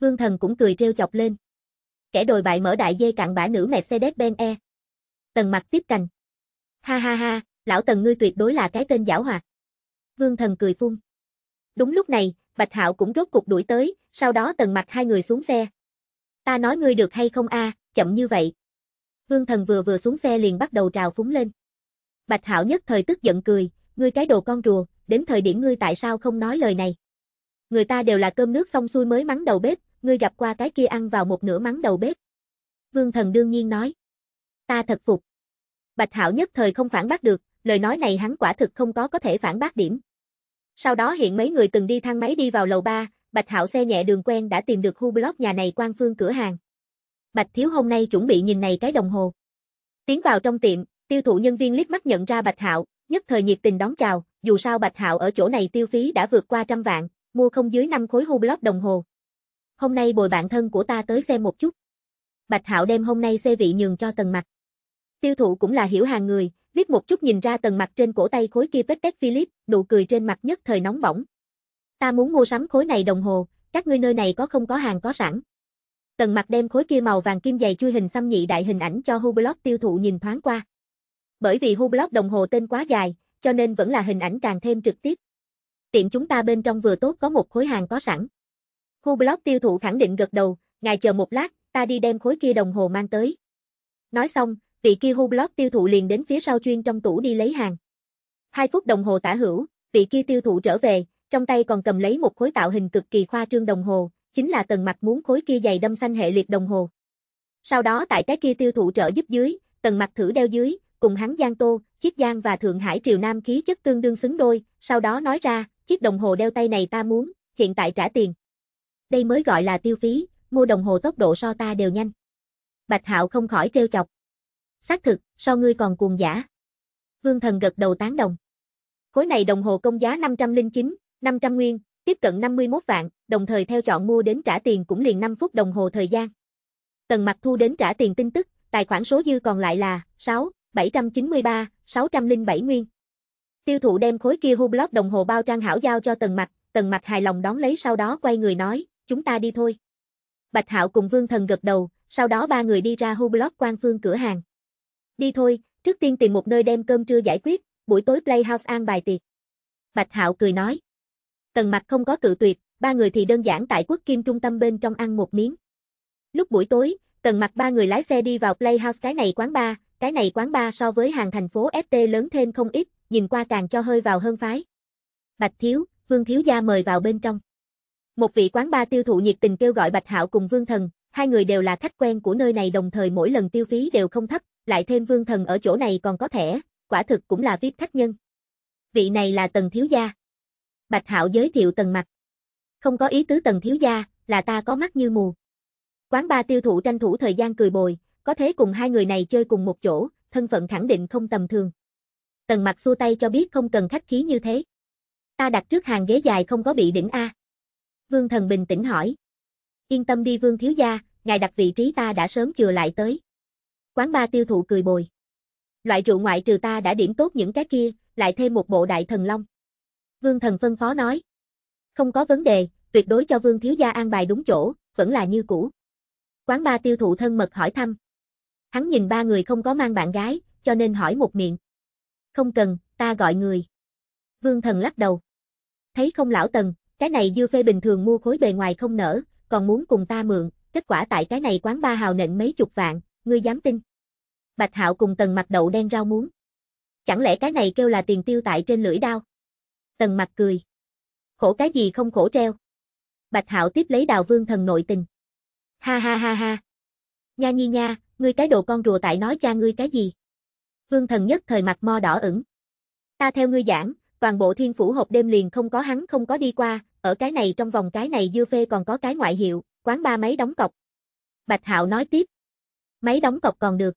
Vương thần cũng cười trêu chọc lên. Kẻ đồi bại mở đại dê cạn bã nữ Mercedes-Benz E. Tần mặt tiếp cành. Ha ha ha, lão tần ngươi tuyệt đối là cái tên giảo hoạt. Vương thần cười phun. Đúng lúc này, Bạch Hạo cũng rốt cục đuổi tới, sau đó tần mặt hai người xuống xe. Ta nói ngươi được hay không a, chậm như vậy. Vương thần vừa vừa xuống xe liền bắt đầu trào phúng lên. Bạch Hạo nhất thời tức giận cười, ngươi cái đồ con rùa, đến thời điểm ngươi tại sao không nói lời này? Người ta đều là cơm nước xong xuôi mới mắng đầu bếp, ngươi gặp qua cái kia ăn vào một nửa mắng đầu bếp. Vương thần đương nhiên nói. Ta thật phục. Bạch hảo nhất thời không phản bác được, lời nói này hắn quả thực không có có thể phản bác điểm. Sau đó hiện mấy người từng đi thang máy đi vào lầu ba, Bạch hảo xe nhẹ đường quen đã tìm được khu Block nhà này quan phương cửa hàng. Bạch Thiếu hôm nay chuẩn bị nhìn này cái đồng hồ. Tiến vào trong tiệm, tiêu thụ nhân viên liếc mắt nhận ra Bạch hảo nhất thời nhiệt tình đón chào, dù sao Bạch Hạo ở chỗ này tiêu phí đã vượt qua trăm vạn, mua không dưới năm khối hublot đồng hồ. Hôm nay bồi bạn thân của ta tới xem một chút. Bạch Hạo đem hôm nay xe vị nhường cho Tần Mặc. Tiêu thụ cũng là hiểu hàng người, viết một chút nhìn ra Tần Mặc trên cổ tay khối kia Patek Philip, nụ cười trên mặt nhất thời nóng bỏng. Ta muốn mua sắm khối này đồng hồ, các ngươi nơi này có không có hàng có sẵn? Tần Mặc đem khối kia màu vàng kim dày chui hình xăm nhị đại hình ảnh cho Hublot tiêu thụ nhìn thoáng qua. Bởi vì Hublot đồng hồ tên quá dài, cho nên vẫn là hình ảnh càng thêm trực tiếp. Tiệm chúng ta bên trong vừa tốt có một khối hàng có sẵn. Hublot tiêu thụ khẳng định gật đầu, ngài chờ một lát, ta đi đem khối kia đồng hồ mang tới. Nói xong, vị kia Hublot tiêu thụ liền đến phía sau chuyên trong tủ đi lấy hàng. Hai phút đồng hồ tả hữu, vị kia tiêu thụ trở về, trong tay còn cầm lấy một khối tạo hình cực kỳ khoa trương đồng hồ, chính là tầng mặt muốn khối kia dày đâm xanh hệ liệt đồng hồ. Sau đó tại cái kia tiêu thụ trợ giúp dưới, tầng mặt thử đeo dưới, cùng hắn Giang Tô, chiếc Giang và Thượng Hải Triều Nam khí chất tương đương xứng đôi, sau đó nói ra, chiếc đồng hồ đeo tay này ta muốn, hiện tại trả tiền. Đây mới gọi là tiêu phí, mua đồng hồ tốc độ so ta đều nhanh. Bạch Hạo không khỏi trêu chọc. Xác thực, so ngươi còn cuồng giả. Vương Thần gật đầu tán đồng. Khối này đồng hồ công giá 509, 500 nguyên, tiếp cận 51 vạn, đồng thời theo chọn mua đến trả tiền cũng liền 5 phút đồng hồ thời gian. Tần Mặc thu đến trả tiền tin tức, tài khoản số dư còn lại là 6, 793, 607 nguyên. Tiêu thụ đem khối kia Hublot đồng hồ bao trang hảo giao cho Tần Mạch, Tần Mạch hài lòng đón lấy sau đó quay người nói, chúng ta đi thôi. Bạch Hạo cùng Vương Thần gật đầu, sau đó ba người đi ra Hublot quan phương cửa hàng. Đi thôi, trước tiên tìm một nơi đem cơm trưa giải quyết, buổi tối Playhouse an bài tiệc. Bạch Hạo cười nói. Tần Mạch không có cự tuyệt, ba người thì đơn giản tại quốc kim trung tâm bên trong ăn một miếng. Lúc buổi tối, Tần Mạch ba người lái xe đi vào Playhouse cái này quán bar, cái này quán ba so với hàng thành phố FT lớn thêm không ít, nhìn qua càng cho hơi vào hơn phái. Bạch Thiếu, Vương Thiếu Gia mời vào bên trong. Một vị quán ba tiêu thụ nhiệt tình kêu gọi Bạch Hạo cùng Vương Thần, hai người đều là khách quen của nơi này đồng thời mỗi lần tiêu phí đều không thấp, lại thêm Vương Thần ở chỗ này còn có thẻ, quả thực cũng là VIP khách nhân. Vị này là Tần Thiếu Gia. Bạch Hạo giới thiệu Tần mặt Không có ý tứ Tần Thiếu Gia, là ta có mắt như mù. Quán ba tiêu thụ tranh thủ thời gian cười bồi, có thế cùng hai người này chơi cùng một chỗ, thân phận khẳng định không tầm thường. Tần mặt xua tay cho biết không cần khách khí như thế. Ta đặt trước hàng ghế dài không có bị đỉnh A. Vương thần bình tĩnh hỏi. Yên tâm đi vương thiếu gia, ngài đặt vị trí ta đã sớm chừa lại tới. Quán ba tiêu thụ cười bồi. Loại rượu ngoại trừ ta đã điểm tốt những cái kia, lại thêm một bộ đại thần long. Vương thần phân phó nói. Không có vấn đề, tuyệt đối cho vương thiếu gia an bài đúng chỗ, vẫn là như cũ. Quán ba tiêu thụ thân mật hỏi thăm. Hắn nhìn ba người không có mang bạn gái, cho nên hỏi một miệng. Không cần, ta gọi người. Vương thần lắc đầu. Thấy không lão tần, cái này dư phê bình thường mua khối bề ngoài không nở, còn muốn cùng ta mượn, kết quả tại cái này quán ba hào nện mấy chục vạn, ngươi dám tin. Bạch hạo cùng tần mặt đậu đen rau muống. Chẳng lẽ cái này kêu là tiền tiêu tại trên lưỡi đao? Tần mặt cười. Khổ cái gì không khổ treo. Bạch hạo tiếp lấy đào vương thần nội tình. Ha ha ha ha, Nha nhi nha, ngươi cái đồ con rùa tại nói cha ngươi cái gì? Vương thần nhất thời mặt mo đỏ ửng. Ta theo ngươi giảng, toàn bộ thiên phủ hộp đêm liền không có hắn không có đi qua, ở cái này trong vòng cái này dư phê còn có cái ngoại hiệu, quán ba máy đóng cọc. Bạch Hạo nói tiếp. Máy đóng cọc còn được.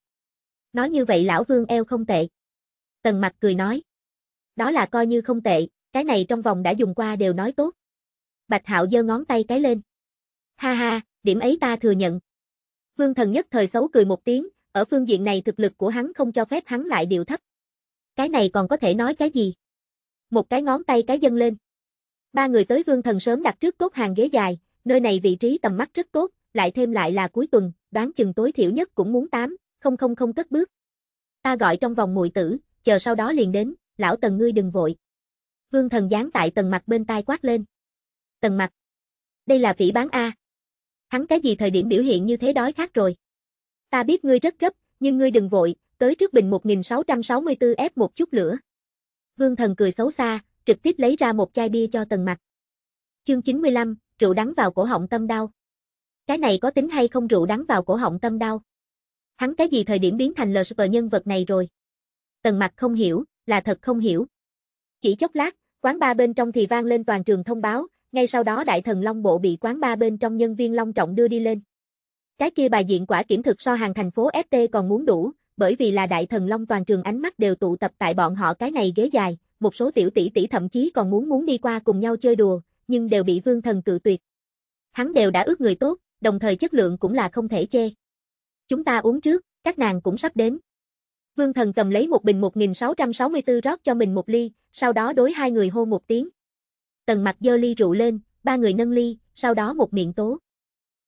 Nói như vậy lão vương eo không tệ. Tần mặt cười nói. Đó là coi như không tệ, cái này trong vòng đã dùng qua đều nói tốt. Bạch Hạo giơ ngón tay cái lên. Ha ha, điểm ấy ta thừa nhận, Vương Thần nhất thời xấu cười một tiếng, ở phương diện này thực lực của hắn không cho phép hắn lại điều thấp. Cái này còn có thể nói cái gì? Một cái ngón tay cái dâng lên. Ba người tới Vương Thần sớm đặt trước cốt hàng ghế dài, nơi này vị trí tầm mắt rất tốt, lại thêm lại là cuối tuần, đoán chừng tối thiểu nhất cũng muốn tám, không không không cất bước. Ta gọi trong vòng mùi tử, chờ sau đó liền đến, lão Tần ngươi đừng vội. Vương Thần giáng tại Tần mặt bên tai quát lên. Tần mặt, đây là phỉ bán a. Hắn cái gì thời điểm biểu hiện như thế đói khác rồi. Ta biết ngươi rất gấp, nhưng ngươi đừng vội, tới trước bình 1664 ép một chút lửa. Vương thần cười xấu xa, trực tiếp lấy ra một chai bia cho tần mặt. Chương 95, rượu đắng vào cổ họng tâm đau. Cái này có tính hay không rượu đắng vào cổ họng tâm đau? Hắn cái gì thời điểm biến thành lờ sờ nhân vật này rồi? Tần mặt không hiểu, là thật không hiểu. Chỉ chốc lát, quán ba bên trong thì vang lên toàn trường thông báo, ngay sau đó đại thần Long Bộ bị quán ba bên trong nhân viên Long Trọng đưa đi lên. Cái kia bài diện quả kiểm thực so hàng thành phố FT còn muốn đủ, bởi vì là đại thần Long toàn trường ánh mắt đều tụ tập tại bọn họ cái này ghế dài, một số tiểu tỷ tỷ thậm chí còn muốn muốn đi qua cùng nhau chơi đùa, nhưng đều bị vương thần cự tuyệt. Hắn đều đã ước người tốt, đồng thời chất lượng cũng là không thể chê. Chúng ta uống trước, các nàng cũng sắp đến. Vương thần cầm lấy một bình 1664 rót cho mình một ly, sau đó đối hai người hô một tiếng tần mặt dơ ly rượu lên, ba người nâng ly, sau đó một miệng tố.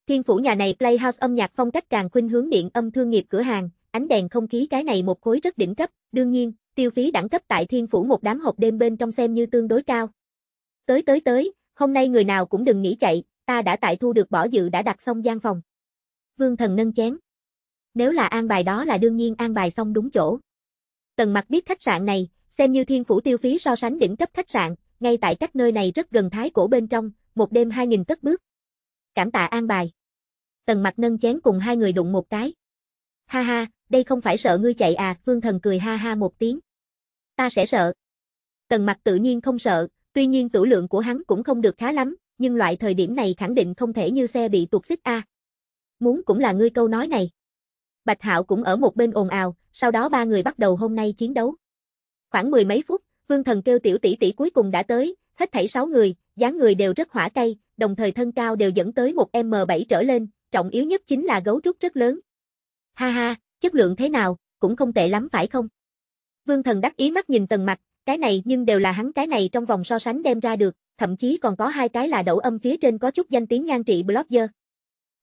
Thiên phủ nhà này Playhouse âm nhạc phong cách càng khuynh hướng điện âm thương nghiệp cửa hàng, ánh đèn không khí cái này một khối rất đỉnh cấp, đương nhiên, tiêu phí đẳng cấp tại thiên phủ một đám hộp đêm bên trong xem như tương đối cao. Tới tới tới, hôm nay người nào cũng đừng nghĩ chạy, ta đã tại thu được bỏ dự đã đặt xong gian phòng. Vương thần nâng chén. Nếu là an bài đó là đương nhiên an bài xong đúng chỗ. Tần mặt biết khách sạn này, xem như thiên phủ tiêu phí so sánh đỉnh cấp khách sạn, ngay tại cách nơi này rất gần thái cổ bên trong, một đêm hai nghìn cất bước. Cảm tạ an bài. Tần mặt nâng chén cùng hai người đụng một cái. Ha ha, đây không phải sợ ngươi chạy à, Phương Thần cười ha ha một tiếng. Ta sẽ sợ. Tần mặt tự nhiên không sợ, tuy nhiên tử lượng của hắn cũng không được khá lắm, nhưng loại thời điểm này khẳng định không thể như xe bị tuột xích a. Muốn cũng là ngươi câu nói này. Bạch Hạo cũng ở một bên ồn ào, sau đó ba người bắt đầu hôm nay chiến đấu. Khoảng mười mấy phút, Vương Thần kêu tiểu tỷ tỷ cuối cùng đã tới, hết thảy sáu người, dáng người đều rất hỏa cay, đồng thời thân cao đều dẫn tới một M7 trở lên, trọng yếu nhất chính là gấu trúc rất lớn. Ha ha, chất lượng thế nào, cũng không tệ lắm phải không? Vương Thần đắc ý mắt nhìn Tần Mạch, cái này nhưng đều là hắn cái này trong vòng so sánh đem ra được, thậm chí còn có hai cái là đậu âm phía trên có chút danh tiếng nhan trị blogger.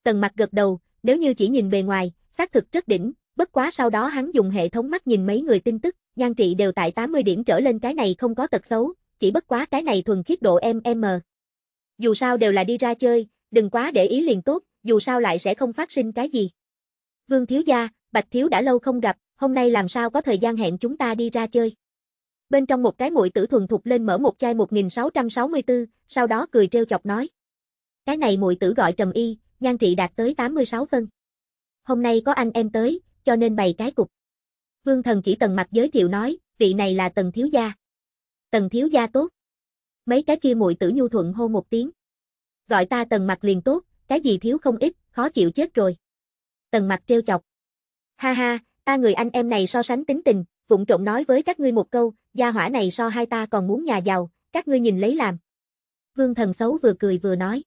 Tần Mạch gật đầu, nếu như chỉ nhìn bề ngoài, xác thực rất đỉnh, bất quá sau đó hắn dùng hệ thống mắt nhìn mấy người tin tức, nhan trị đều tại 80 điểm trở lên cái này không có tật xấu, chỉ bất quá cái này thuần khiết độ MM. Dù sao đều là đi ra chơi, đừng quá để ý liền tốt, dù sao lại sẽ không phát sinh cái gì. Vương thiếu gia, Bạch thiếu đã lâu không gặp, hôm nay làm sao có thời gian hẹn chúng ta đi ra chơi. Bên trong một cái mũi tử thuần thục lên mở một chai 1664, sau đó cười treo chọc nói. Cái này mũi tử gọi Trầm Y, nhan trị đạt tới 86 phân. Hôm nay có anh em tới, cho nên bày cái cục. Vương thần chỉ tần mặt giới thiệu nói, vị này là tần thiếu gia. Tần thiếu gia tốt. Mấy cái kia muội tử nhu thuận hô một tiếng. Gọi ta tần mặt liền tốt, cái gì thiếu không ít, khó chịu chết rồi. Tần mặt trêu chọc. Ha ha, ta người anh em này so sánh tính tình, vụng trộm nói với các ngươi một câu, gia hỏa này so hai ta còn muốn nhà giàu, các ngươi nhìn lấy làm. Vương thần xấu vừa cười vừa nói.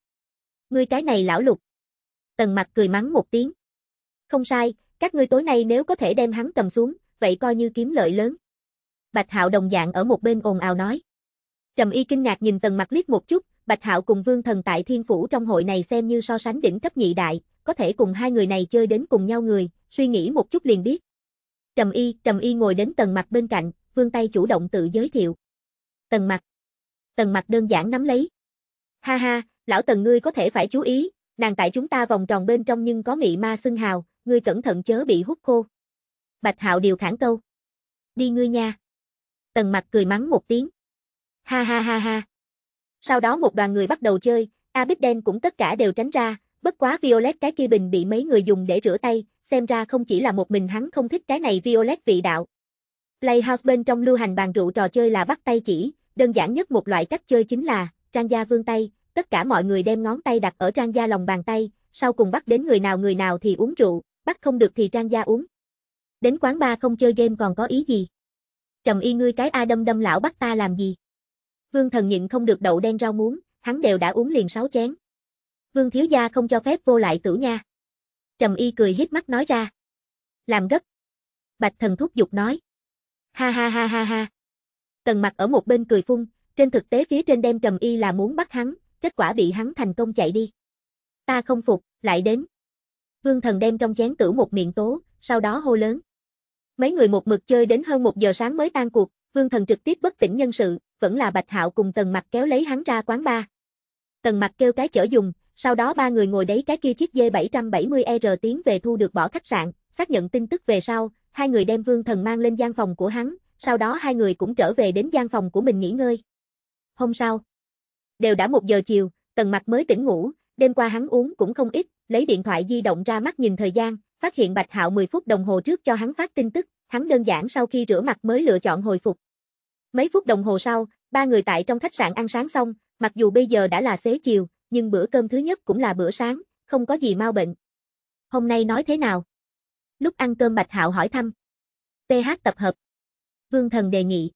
Ngươi cái này lão lục. Tần mặt cười mắng một tiếng. Không sai, các ngươi tối nay nếu có thể đem hắn cầm xuống, vậy coi như kiếm lợi lớn. Bạch Hạo đồng dạng ở một bên ồn ào nói. Trầm Y kinh ngạc nhìn Tần Mặc liếc một chút, Bạch Hạo cùng Vương Thần tại Thiên phủ trong hội này xem như so sánh đỉnh cấp nhị đại, có thể cùng hai người này chơi đến cùng nhau người, suy nghĩ một chút liền biết. Trầm Y, Trầm Y ngồi đến Tần Mặc bên cạnh, vương tay chủ động tự giới thiệu. Tần Mặc. Tần Mặc đơn giản nắm lấy. Ha ha, lão Tần ngươi có thể phải chú ý, nàng tại chúng ta vòng tròn bên trong nhưng có mị ma xưng hào, ngươi cẩn thận chớ bị hút khô. Bạch Hạo điều khẳng câu. Đi ngươi nha. Tần mặt cười mắng một tiếng. Ha ha ha ha. Sau đó một đoàn người bắt đầu chơi, Đen cũng tất cả đều tránh ra, bất quá Violet cái kia bình bị mấy người dùng để rửa tay, xem ra không chỉ là một mình hắn không thích cái này Violet vị đạo. Playhouse bên trong lưu hành bàn rượu trò chơi là bắt tay chỉ, đơn giản nhất một loại cách chơi chính là, trang gia vương tay, tất cả mọi người đem ngón tay đặt ở trang gia lòng bàn tay, sau cùng bắt đến người nào người nào thì uống rượu, bắt không được thì trang gia uống. Đến quán ba không chơi game còn có ý gì? Trầm y ngươi cái a đâm đâm lão bắt ta làm gì? Vương thần nhịn không được đậu đen rau muống, hắn đều đã uống liền sáu chén. Vương thiếu gia không cho phép vô lại tử nha. Trầm y cười hiếp mắt nói ra. Làm gấp. Bạch thần thúc giục nói. Ha ha ha ha ha. Tần mặt ở một bên cười phun, trên thực tế phía trên đem trầm y là muốn bắt hắn, kết quả bị hắn thành công chạy đi. Ta không phục, lại đến. Vương Thần đem trong chén tử một miệng tố, sau đó hô lớn. Mấy người một mực chơi đến hơn một giờ sáng mới tan cuộc, Vương Thần trực tiếp bất tỉnh nhân sự, vẫn là Bạch Hạo cùng Tần Mặc kéo lấy hắn ra quán ba. Tần Mặc kêu cái chở dùng, sau đó ba người ngồi đấy cái kia chiếc D770R tiến về thu được bỏ khách sạn, xác nhận tin tức về sau, hai người đem Vương Thần mang lên gian phòng của hắn, sau đó hai người cũng trở về đến gian phòng của mình nghỉ ngơi. Hôm sau, đều đã một giờ chiều, Tần Mặc mới tỉnh ngủ, Đêm qua hắn uống cũng không ít, lấy điện thoại di động ra mắt nhìn thời gian, phát hiện Bạch Hạo 10 phút đồng hồ trước cho hắn phát tin tức, hắn đơn giản sau khi rửa mặt mới lựa chọn hồi phục. Mấy phút đồng hồ sau, ba người tại trong khách sạn ăn sáng xong, mặc dù bây giờ đã là xế chiều, nhưng bữa cơm thứ nhất cũng là bữa sáng, không có gì mau bệnh. Hôm nay nói thế nào? Lúc ăn cơm Bạch Hạo hỏi thăm. PH tập hợp. Vương Thần đề nghị.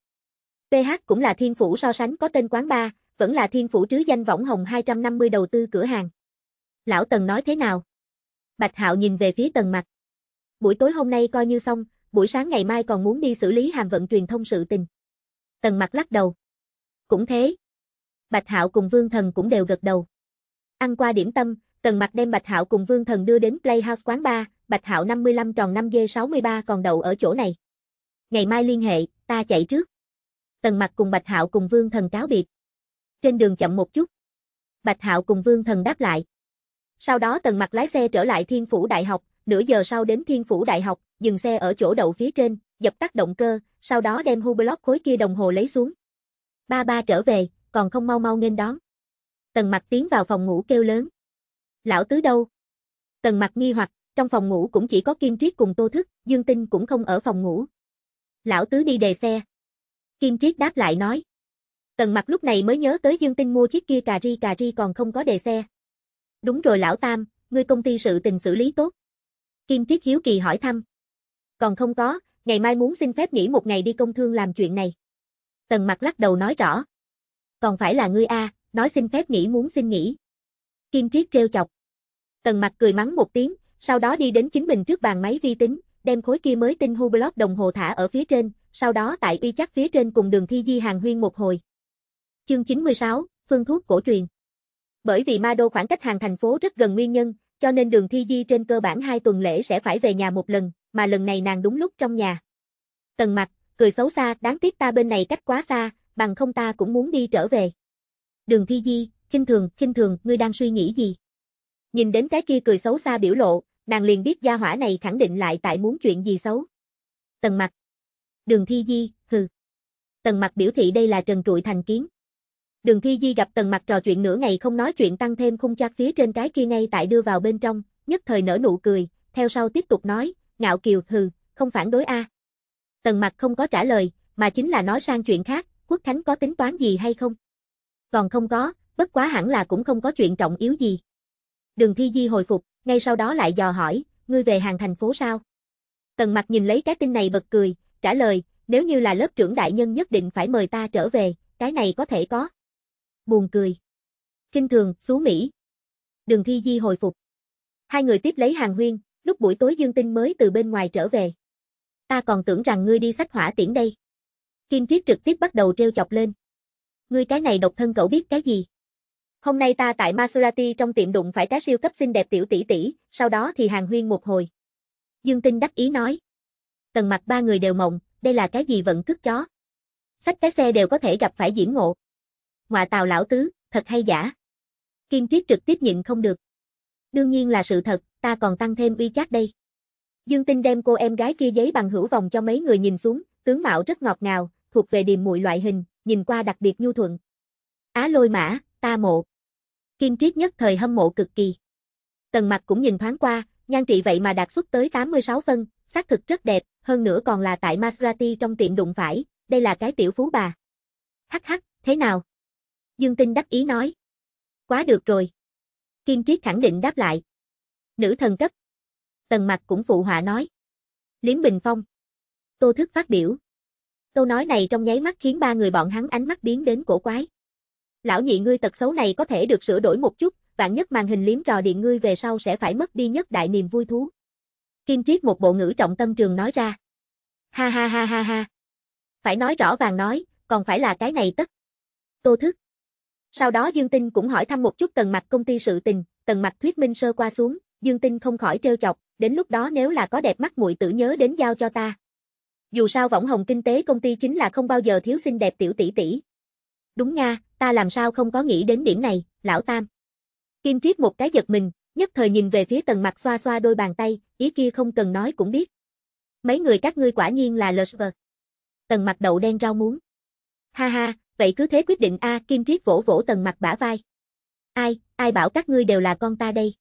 PH cũng là thiên phủ so sánh có tên quán bar, vẫn là thiên phủ trứ danh võng hồng 250 đầu tư cửa hàng. Lão Tần nói thế nào? Bạch Hạo nhìn về phía Tần Mặc. Buổi tối hôm nay coi như xong, buổi sáng ngày mai còn muốn đi xử lý hàm vận truyền thông sự tình. Tần Mặc lắc đầu. Cũng thế. Bạch Hạo cùng Vương Thần cũng đều gật đầu. Ăn qua điểm tâm, Tần Mặc đem Bạch Hạo cùng Vương Thần đưa đến Playhouse quán bar, Bạch Hạo 55 tròn 5 dê 63 còn đậu ở chỗ này. Ngày mai liên hệ, ta chạy trước. Tần Mặc cùng Bạch Hạo cùng Vương Thần cáo biệt trên đường chậm một chút. Bạch Hạo cùng Vương Thần đáp lại. Sau đó Tần Mặc lái xe trở lại Thiên Phủ Đại học, nửa giờ sau đến Thiên Phủ Đại học, dừng xe ở chỗ đậu phía trên, dập tắt động cơ, sau đó đem Hublot khối kia đồng hồ lấy xuống. Ba ba trở về, còn không mau mau nghênh đón. Tần Mặc tiến vào phòng ngủ kêu lớn. Lão tứ đâu? Tần Mặc nghi hoặc, trong phòng ngủ cũng chỉ có Kim Triết cùng Tô Thức, Dương Tinh cũng không ở phòng ngủ. Lão tứ đi đề xe. Kim Triết đáp lại nói. Tần mặt lúc này mới nhớ tới Dương Tinh mua chiếc kia cà ri cà ri còn không có đề xe. Đúng rồi lão Tam, ngươi công ty sự tình xử lý tốt. Kim Triết Hiếu Kỳ hỏi thăm. Còn không có, ngày mai muốn xin phép nghỉ một ngày đi công thương làm chuyện này. Tần mặt lắc đầu nói rõ. Còn phải là ngươi A, nói xin phép nghỉ muốn xin nghỉ. Kim Triết trêu chọc. Tần mặt cười mắng một tiếng, sau đó đi đến chính mình trước bàn máy vi tính, đem khối kia mới tinh Hublot đồng hồ thả ở phía trên, sau đó tại uy chắc phía trên cùng đường thi di hàng huyên một hồi. Chương 96, Phương thuốc cổ truyền Bởi vì Ma Đô khoảng cách hàng thành phố rất gần nguyên nhân, cho nên đường thi di trên cơ bản hai tuần lễ sẽ phải về nhà một lần, mà lần này nàng đúng lúc trong nhà. Tần Mặc, cười xấu xa, đáng tiếc ta bên này cách quá xa, bằng không ta cũng muốn đi trở về. Đường thi di, khinh thường, khinh thường, ngươi đang suy nghĩ gì? Nhìn đến cái kia cười xấu xa biểu lộ, nàng liền biết gia hỏa này khẳng định lại tại muốn chuyện gì xấu. Tần Mặc, Đường thi di, hừ. Tần Mặc biểu thị đây là trần trụi thành kiến đường thi di gặp tần Mặc trò chuyện nửa ngày không nói chuyện tăng thêm khung chát phía trên cái kia ngay tại đưa vào bên trong, nhất thời nở nụ cười, theo sau tiếp tục nói, ngạo kiều hừ, không phản đối a. Tần Mặc không có trả lời, mà chính là nói sang chuyện khác, quốc khánh có tính toán gì hay không? Còn không có, bất quá hẳn là cũng không có chuyện trọng yếu gì. Đường thi di hồi phục, ngay sau đó lại dò hỏi, ngươi về hàng thành phố sao? Tần Mặc nhìn lấy cái tin này bật cười, trả lời, nếu như là lớp trưởng đại nhân nhất định phải mời ta trở về, cái này có thể có buồn cười. Kinh thường, xú Mỹ. Đường Thi Di hồi phục. Hai người tiếp lấy hàng huyên, lúc buổi tối Dương Tinh mới từ bên ngoài trở về. Ta còn tưởng rằng ngươi đi sách hỏa tiễn đây. Kim Triết trực tiếp bắt đầu treo chọc lên. Ngươi cái này độc thân cậu biết cái gì? Hôm nay ta tại Maserati trong tiệm đụng phải cá siêu cấp xinh đẹp tiểu tỷ tỷ, sau đó thì hàng huyên một hồi. Dương Tinh đắc ý nói. Tần mặt ba người đều mộng, đây là cái gì vận cướp chó. Sách cái xe đều có thể gặp phải diễm ngộ ngọa tào lão tứ, thật hay giả? Kim triết trực tiếp nhịn không được. Đương nhiên là sự thật, ta còn tăng thêm uy chát đây. Dương Tinh đem cô em gái kia giấy bằng hữu vòng cho mấy người nhìn xuống, tướng mạo rất ngọt ngào, thuộc về điềm muội loại hình, nhìn qua đặc biệt nhu thuận. Á lôi mã, ta mộ. Kim triết nhất thời hâm mộ cực kỳ. Tần mặt cũng nhìn thoáng qua, nhan trị vậy mà đạt xuất tới 86 phân, xác thực rất đẹp, hơn nữa còn là tại Maserati trong tiệm đụng phải, đây là cái tiểu phú bà. Hắc hắc, thế nào? Dương Tinh đắc ý nói. Quá được rồi. Kim Triết khẳng định đáp lại. Nữ thần cấp. Tần mặt cũng phụ họa nói. Liếm Bình Phong. Tô Thức phát biểu. Câu nói này trong nháy mắt khiến ba người bọn hắn ánh mắt biến đến cổ quái. Lão nhị ngươi tật xấu này có thể được sửa đổi một chút, vạn nhất màn hình liếm trò điện ngươi về sau sẽ phải mất đi nhất đại niềm vui thú. Kim Triết một bộ ngữ trọng tâm trường nói ra. Ha ha ha ha ha. Phải nói rõ vàng nói, còn phải là cái này tất. Tô Thức. Sau đó Dương Tinh cũng hỏi thăm một chút Tần Mặc công ty sự tình, Tần Mặc thuyết minh sơ qua xuống, Dương Tinh không khỏi trêu chọc, đến lúc đó nếu là có đẹp mắt muội tử nhớ đến giao cho ta. Dù sao võng hồng kinh tế công ty chính là không bao giờ thiếu xinh đẹp tiểu tỷ tỷ. Đúng nga, ta làm sao không có nghĩ đến điểm này, lão tam. Kim Triết một cái giật mình, nhất thời nhìn về phía Tần Mặc xoa xoa đôi bàn tay, ý kia không cần nói cũng biết. Mấy người các ngươi quả nhiên là lờ Tần Mặc đậu đen rau muống. Ha ha, vậy cứ thế quyết định a, à, Kim Triết vỗ vỗ Tần Mặc bả vai. Ai, ai bảo các ngươi đều là con ta đây?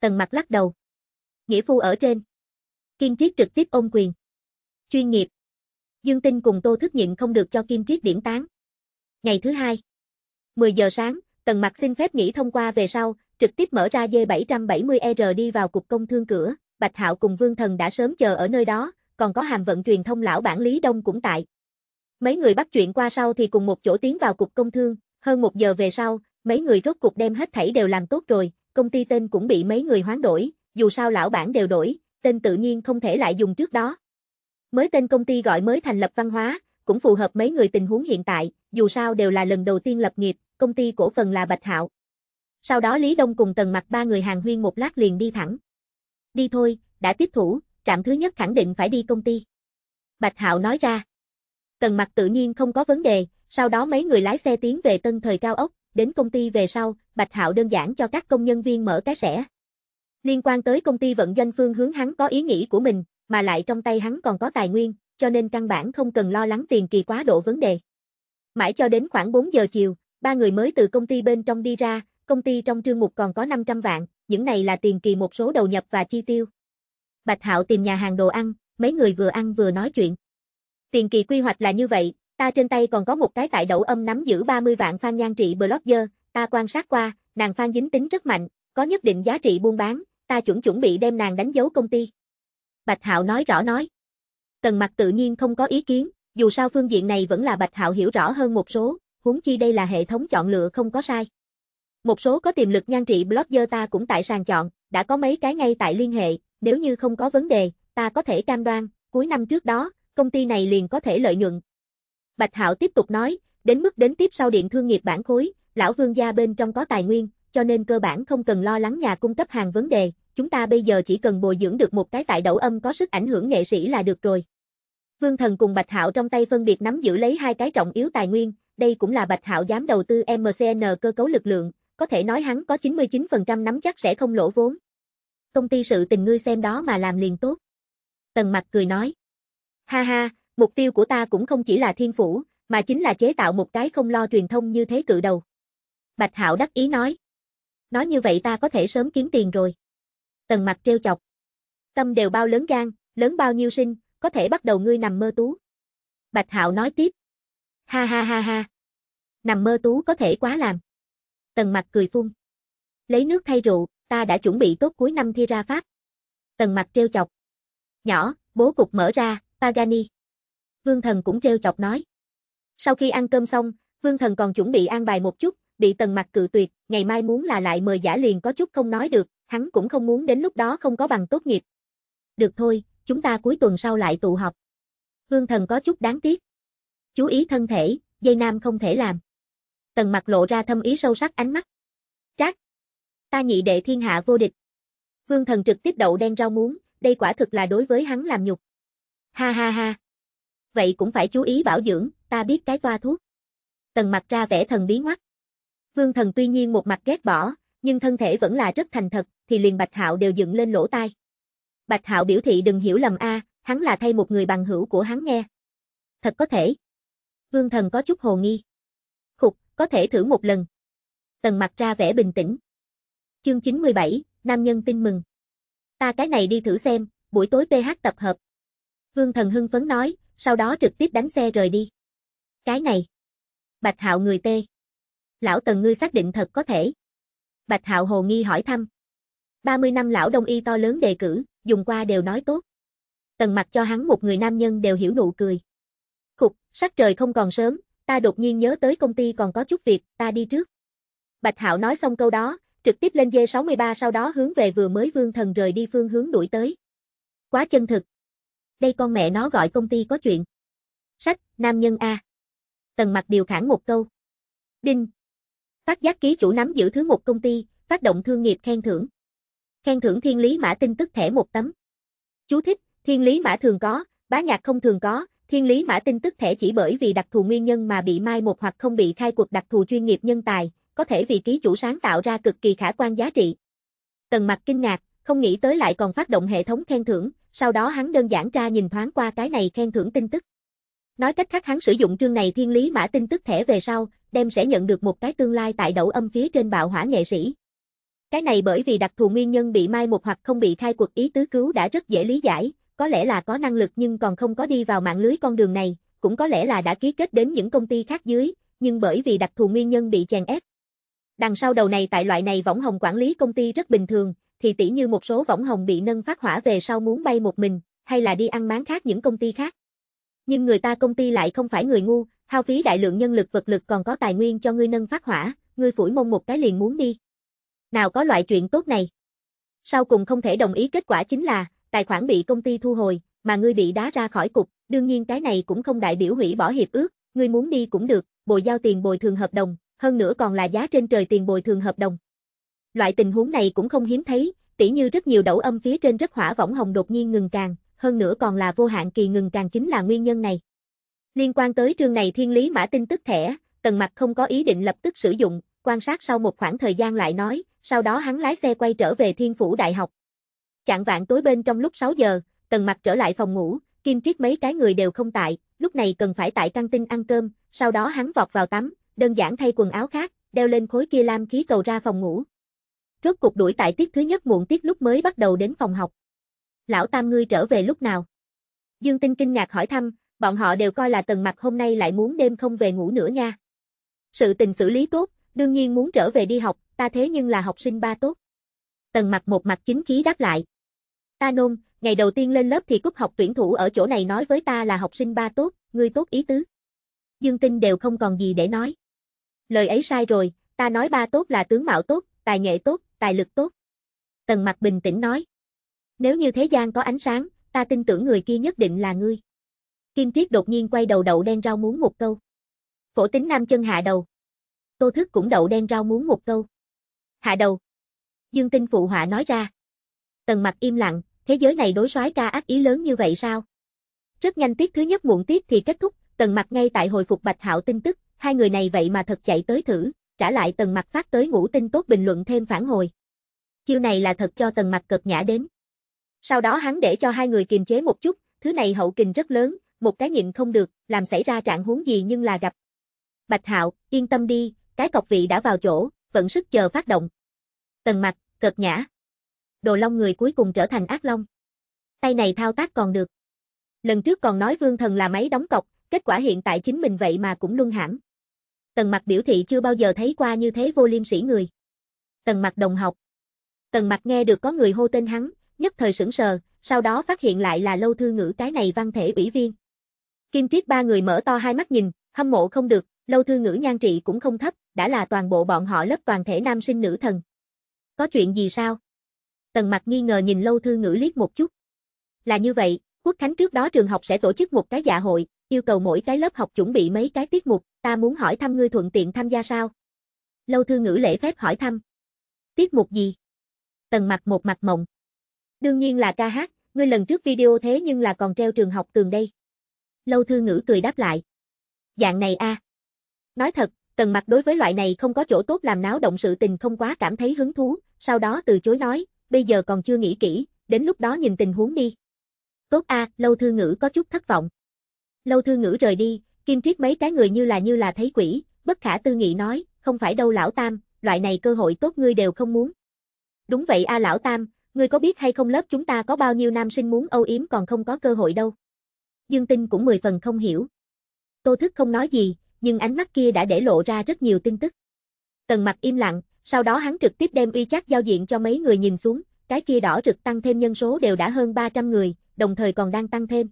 Tần Mặc lắc đầu. Nghĩa phu ở trên. Kim Triết trực tiếp ôm quyền. Chuyên nghiệp. Dương Tinh cùng Tô Thức nhịn không được cho Kim Triết điểm tán. Ngày thứ hai. 10 giờ sáng, Tần Mặc xin phép nghỉ thông qua về sau, trực tiếp mở ra D770R đi vào cục công thương cửa, Bạch Hạo cùng Vương Thần đã sớm chờ ở nơi đó, còn có hàm vận truyền thông lão bản Lý Đông cũng tại. Mấy người bắt chuyện qua sau thì cùng một chỗ tiến vào cục công thương, hơn một giờ về sau, mấy người rốt cục đem hết thảy đều làm tốt rồi, công ty tên cũng bị mấy người hoán đổi, dù sao lão bản đều đổi, tên tự nhiên không thể lại dùng trước đó. Mới tên công ty gọi mới thành lập văn hóa, cũng phù hợp mấy người tình huống hiện tại, dù sao đều là lần đầu tiên lập nghiệp, công ty cổ phần là Bạch Hạo. Sau đó Lý Đông cùng Tần Mặc ba người hàng huyên một lát liền đi thẳng. Đi thôi, đã tiếp thủ, trạm thứ nhất khẳng định phải đi công ty. Bạch Hạo nói ra. Tần mặt tự nhiên không có vấn đề, sau đó mấy người lái xe tiến về tân thời cao ốc, đến công ty về sau, Bạch Hạo đơn giản cho các công nhân viên mở cái sẻ. Liên quan tới công ty vận doanh phương hướng hắn có ý nghĩ của mình, mà lại trong tay hắn còn có tài nguyên, cho nên căn bản không cần lo lắng tiền kỳ quá độ vấn đề. Mãi cho đến khoảng 4 giờ chiều, ba người mới từ công ty bên trong đi ra, công ty trong trương mục còn có 500 vạn, những này là tiền kỳ một số đầu nhập và chi tiêu. Bạch Hạo tìm nhà hàng đồ ăn, mấy người vừa ăn vừa nói chuyện. Tiền kỳ quy hoạch là như vậy, ta trên tay còn có một cái tại đậu âm nắm giữ 30 vạn Phan Nhan trị blogger, ta quan sát qua, nàng Phan dính tính rất mạnh, có nhất định giá trị buôn bán, ta chuẩn chuẩn bị đem nàng đánh dấu công ty. Bạch Hạo nói rõ nói. Tần Mặc tự nhiên không có ý kiến, dù sao phương diện này vẫn là Bạch Hạo hiểu rõ hơn một số, huống chi đây là hệ thống chọn lựa không có sai. Một số có tiềm lực nhan trị blogger ta cũng tại sàng chọn, đã có mấy cái ngay tại liên hệ, nếu như không có vấn đề, ta có thể cam đoan, cuối năm trước đó, công ty này liền có thể lợi nhuận. Bạch Hạo tiếp tục nói, đến mức đến tiếp sau điện thương nghiệp bản khối, lão vương gia bên trong có tài nguyên, cho nên cơ bản không cần lo lắng nhà cung cấp hàng vấn đề, chúng ta bây giờ chỉ cần bồi dưỡng được một cái tại đấu âm có sức ảnh hưởng nghệ sĩ là được rồi. Vương Thần cùng Bạch Hạo trong tay phân biệt nắm giữ lấy hai cái trọng yếu tài nguyên, đây cũng là Bạch Hạo dám đầu tư MCN cơ cấu lực lượng, có thể nói hắn có 99% nắm chắc sẽ không lỗ vốn. Công ty sự tình ngươi xem đó mà làm liền tốt. Tần Mặc cười nói. Ha ha, mục tiêu của ta cũng không chỉ là thiên phủ, mà chính là chế tạo một cái không lo truyền thông như thế cự đầu. Bạch Hạo đắc ý nói. Nói như vậy ta có thể sớm kiếm tiền rồi. Tần mặt treo chọc. Tâm đều bao lớn gan, lớn bao nhiêu sinh, có thể bắt đầu ngươi nằm mơ tú. Bạch Hạo nói tiếp. Ha ha ha ha. Nằm mơ tú có thể quá làm. Tần mặt cười phun. Lấy nước thay rượu, ta đã chuẩn bị tốt cuối năm thi ra pháp. Tần mặt treo chọc. Nhỏ, bố cục mở ra, Pagani. Vương Thần cũng trêu chọc nói. Sau khi ăn cơm xong, Vương Thần còn chuẩn bị an bài một chút, bị Tần Mặc cự tuyệt, ngày mai muốn là lại mời giả liền có chút không nói được, hắn cũng không muốn đến lúc đó không có bằng tốt nghiệp. Được thôi, chúng ta cuối tuần sau lại tụ họp. Vương Thần có chút đáng tiếc. Chú ý thân thể, dây nam không thể làm. Tần Mặc lộ ra thâm ý sâu sắc ánh mắt. Trác, ta nhị đệ thiên hạ vô địch. Vương Thần trực tiếp đậu đen rau muống, đây quả thực là đối với hắn làm nhục. Ha ha ha. Vậy cũng phải chú ý bảo dưỡng, ta biết cái toa thuốc. Tần mặt ra vẻ thần bí ngoắc. Vương thần tuy nhiên một mặt ghét bỏ, nhưng thân thể vẫn là rất thành thật, thì liền Bạch Hạo đều dựng lên lỗ tai. Bạch Hạo biểu thị đừng hiểu lầm a, hắn là thay một người bằng hữu của hắn nghe. Thật có thể. Vương thần có chút hồ nghi. Khục, có thể thử một lần. Tần mặt ra vẻ bình tĩnh. Chương 97, nam nhân tin mừng. Ta cái này đi thử xem, buổi tối PH tập hợp, Vương Thần hưng phấn nói, sau đó trực tiếp đánh xe rời đi. Cái này. Bạch Hạo người tê. Lão Tần ngươi xác định thật có thể. Bạch Hạo hồ nghi hỏi thăm. 30 năm lão đông y to lớn đề cử, dùng qua đều nói tốt. Tần mặt cho hắn một người nam nhân đều hiểu nụ cười. Khục, sắc trời không còn sớm, ta đột nhiên nhớ tới công ty còn có chút việc, ta đi trước. Bạch Hạo nói xong câu đó, trực tiếp lên dê 63 sau đó hướng về vừa mới vương thần rời đi phương hướng đuổi tới. Quá chân thực đây con mẹ nó gọi công ty có chuyện. Sách, nam nhân A. Tần mặt điều khẳng một câu. Đinh. Phát giác ký chủ nắm giữ thứ một công ty, phát động thương nghiệp khen thưởng. Khen thưởng thiên lý mã tin tức thẻ một tấm. Chú thích, thiên lý mã thường có, bá nhạc không thường có, thiên lý mã tin tức thẻ chỉ bởi vì đặc thù nguyên nhân mà bị mai một hoặc không bị khai cuộc đặc thù chuyên nghiệp nhân tài, có thể vì ký chủ sáng tạo ra cực kỳ khả quan giá trị. Tần mặt kinh ngạc, không nghĩ tới lại còn phát động hệ thống khen thưởng, sau đó hắn đơn giản tra nhìn thoáng qua cái này khen thưởng tin tức. Nói cách khác hắn sử dụng trương này thiên lý mã tin tức thẻ về sau, đem sẽ nhận được một cái tương lai tại đậu âm phía trên bạo hỏa nghệ sĩ. Cái này bởi vì đặc thù nguyên nhân bị mai một hoặc không bị khai cuộc ý tứ cứu đã rất dễ lý giải, có lẽ là có năng lực nhưng còn không có đi vào mạng lưới con đường này, cũng có lẽ là đã ký kết đến những công ty khác dưới, nhưng bởi vì đặc thù nguyên nhân bị chèn ép. Đằng sau đầu này tại loại này võng hồng quản lý công ty rất bình thường, thì tỷ như một số võng hồng bị nâng phát hỏa về sau muốn bay một mình, hay là đi ăn máng khác những công ty khác. Nhưng người ta công ty lại không phải người ngu, hao phí đại lượng nhân lực vật lực còn có tài nguyên cho ngươi nâng phát hỏa, ngươi phủi mông một cái liền muốn đi. Nào có loại chuyện tốt này. Sau cùng không thể đồng ý kết quả chính là, tài khoản bị công ty thu hồi, mà ngươi bị đá ra khỏi cục, đương nhiên cái này cũng không đại biểu hủy bỏ hiệp ước, ngươi muốn đi cũng được, bồi giao tiền bồi thường hợp đồng, hơn nữa còn là giá trên trời tiền bồi thường hợp đồng. Loại tình huống này cũng không hiếm thấy, tỉ như rất nhiều đẩu âm phía trên rất hỏa võng hồng đột nhiên ngừng càng, hơn nữa còn là vô hạn kỳ ngừng càng chính là nguyên nhân này. Liên quan tới trường này thiên lý mã tin tức thẻ, Tần Mặc không có ý định lập tức sử dụng, quan sát sau một khoảng thời gian lại nói, sau đó hắn lái xe quay trở về Thiên phủ đại học. Chạng vạn tối bên trong lúc 6 giờ, Tần Mặc trở lại phòng ngủ, Kim Triết mấy cái người đều không tại, lúc này cần phải tại căng tin ăn cơm, sau đó hắn vọt vào tắm, đơn giản thay quần áo khác, đeo lên khối kia lam khí cầu ra phòng ngủ rốt cuộc đuổi tại tiết thứ nhất muộn tiết lúc mới bắt đầu đến phòng học. Lão Tam ngươi trở về lúc nào? Dương Tinh kinh ngạc hỏi thăm, bọn họ đều coi là tần mặt hôm nay lại muốn đêm không về ngủ nữa nha. Sự tình xử lý tốt, đương nhiên muốn trở về đi học, ta thế nhưng là học sinh ba tốt. Tần mặt một mặt chính khí đáp lại. Ta nôn, ngày đầu tiên lên lớp thì cúp học tuyển thủ ở chỗ này nói với ta là học sinh ba tốt, ngươi tốt ý tứ. Dương Tinh đều không còn gì để nói. Lời ấy sai rồi, ta nói ba tốt là tướng mạo tốt, tài nghệ tốt, tài lực tốt. Tần mặt bình tĩnh nói. Nếu như thế gian có ánh sáng, ta tin tưởng người kia nhất định là ngươi. Kim Triết đột nhiên quay đầu đậu đen rau muốn một câu. Phổ tính nam chân hạ đầu. Tô thức cũng đậu đen rau muốn một câu. Hạ đầu. Dương tinh phụ họa nói ra. Tần mặt im lặng, thế giới này đối soái ca ác ý lớn như vậy sao? Rất nhanh tiết thứ nhất muộn tiết thì kết thúc, tần mặt ngay tại hồi phục Bạch Hạo tin tức, hai người này vậy mà thật chạy tới thử, trả lại tần mặt phát tới ngũ tinh tốt bình luận thêm phản hồi. Chiêu này là thật cho tần mặt cực nhã đến. Sau đó hắn để cho hai người kiềm chế một chút, thứ này hậu kình rất lớn, một cái nhịn không được, làm xảy ra trạng huống gì nhưng là gặp. Bạch Hạo, yên tâm đi, cái cọc vị đã vào chỗ, vẫn sức chờ phát động. Tần mặt, cực nhã. Đồ long người cuối cùng trở thành ác long. Tay này thao tác còn được. Lần trước còn nói vương thần là máy đóng cọc, kết quả hiện tại chính mình vậy mà cũng luân hãm. Tần mặt biểu thị chưa bao giờ thấy qua như thế vô liêm sỉ người. Tần mặt đồng học. Tần mặt nghe được có người hô tên hắn, nhất thời sững sờ, sau đó phát hiện lại là lâu thư ngữ cái này văn thể ủy viên. Kim triết ba người mở to hai mắt nhìn, hâm mộ không được, lâu thư ngữ nhan trị cũng không thấp, đã là toàn bộ bọn họ lớp toàn thể nam sinh nữ thần. Có chuyện gì sao? Tần mặt nghi ngờ nhìn lâu thư ngữ liếc một chút. Là như vậy, Quốc Khánh trước đó trường học sẽ tổ chức một cái dạ hội, yêu cầu mỗi cái lớp học chuẩn bị mấy cái tiết mục, ta muốn hỏi thăm ngươi thuận tiện tham gia sao? Lâu thư ngữ lễ phép hỏi thăm. Tiết mục gì? Tần mặt một mặt mộng. Đương nhiên là ca hát, ngươi lần trước video thế nhưng là còn treo trường học tường đây. Lâu thư ngữ cười đáp lại. Dạng này a. À. Nói thật, tần mặt đối với loại này không có chỗ tốt làm náo động sự tình không quá cảm thấy hứng thú, sau đó từ chối nói, bây giờ còn chưa nghĩ kỹ, đến lúc đó nhìn tình huống đi. Tốt a, à, lâu thư ngữ có chút thất vọng. Lâu thư ngữ rời đi, kim triết mấy cái người như là như là thấy quỷ, bất khả tư nghị nói, không phải đâu lão tam, loại này cơ hội tốt ngươi đều không muốn. Đúng vậy a à, lão tam, ngươi có biết hay không lớp chúng ta có bao nhiêu nam sinh muốn âu yếm còn không có cơ hội đâu. Dương Tinh cũng mười phần không hiểu. Tô Thức không nói gì, nhưng ánh mắt kia đã để lộ ra rất nhiều tin tức. Tần mặt im lặng, sau đó hắn trực tiếp đem uy chắc giao diện cho mấy người nhìn xuống, cái kia đỏ rực tăng thêm nhân số đều đã hơn 300 người, đồng thời còn đang tăng thêm.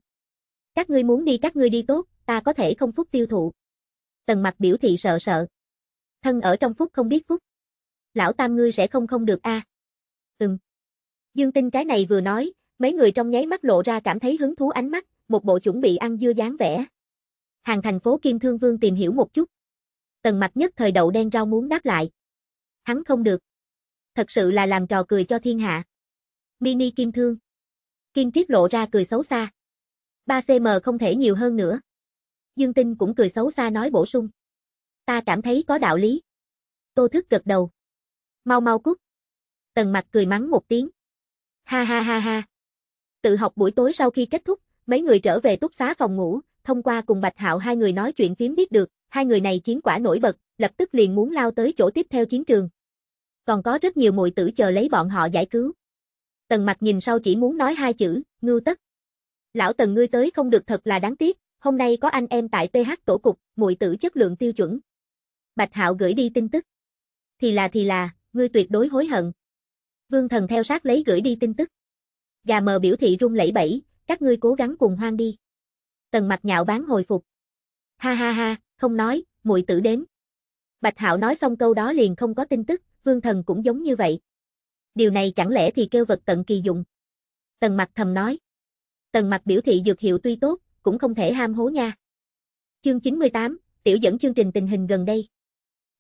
Các ngươi muốn đi các ngươi đi tốt, ta có thể không phúc tiêu thụ. Tần mặt biểu thị sợ sợ. Thân ở trong phúc không biết phúc. Lão tam ngươi sẽ không không được a. À? Ừm. Dương tinh cái này vừa nói, mấy người trong nháy mắt lộ ra cảm thấy hứng thú ánh mắt, một bộ chuẩn bị ăn dưa dáng vẻ. Hàng thành phố Kim Thương Vương tìm hiểu một chút. Tần mặt nhất thời đậu đen rau muốn đáp lại. Hắn không được. Thật sự là làm trò cười cho thiên hạ. Mini Kim Thương. Kim Triết lộ ra cười xấu xa. 3cm không thể nhiều hơn nữa. Dương Tinh cũng cười xấu xa nói bổ sung. Ta cảm thấy có đạo lý. Tô thức gật đầu. Mau mau cút. Tần mặt cười mắng một tiếng. Ha ha ha ha. Tự học buổi tối sau khi kết thúc, mấy người trở về túc xá phòng ngủ, thông qua cùng Bạch Hạo hai người nói chuyện phím biết được, hai người này chiến quả nổi bật, lập tức liền muốn lao tới chỗ tiếp theo chiến trường. Còn có rất nhiều muội tử chờ lấy bọn họ giải cứu. Tần mặt nhìn sau chỉ muốn nói hai chữ, ngưu tất lão Tần ngươi tới không được thật là đáng tiếc, hôm nay có anh em tại PH tổ cục, muội tử chất lượng tiêu chuẩn. Bạch Hạo gửi đi tin tức. Thì là thì là, ngươi tuyệt đối hối hận. Vương Thần theo sát lấy gửi đi tin tức. Gà mờ biểu thị rung lẩy bẩy, các ngươi cố gắng cùng hoang đi. Tần Mặc nhạo bán hồi phục. Ha ha ha, không nói, muội tử đến. Bạch Hạo nói xong câu đó liền không có tin tức, Vương Thần cũng giống như vậy. Điều này chẳng lẽ thì kêu vật tận kỳ dụng. Tần Mặc thầm nói. Tần Mặc biểu thị dược hiệu tuy tốt, cũng không thể ham hố nha. Chương 98, tiểu dẫn chương trình tình hình gần đây.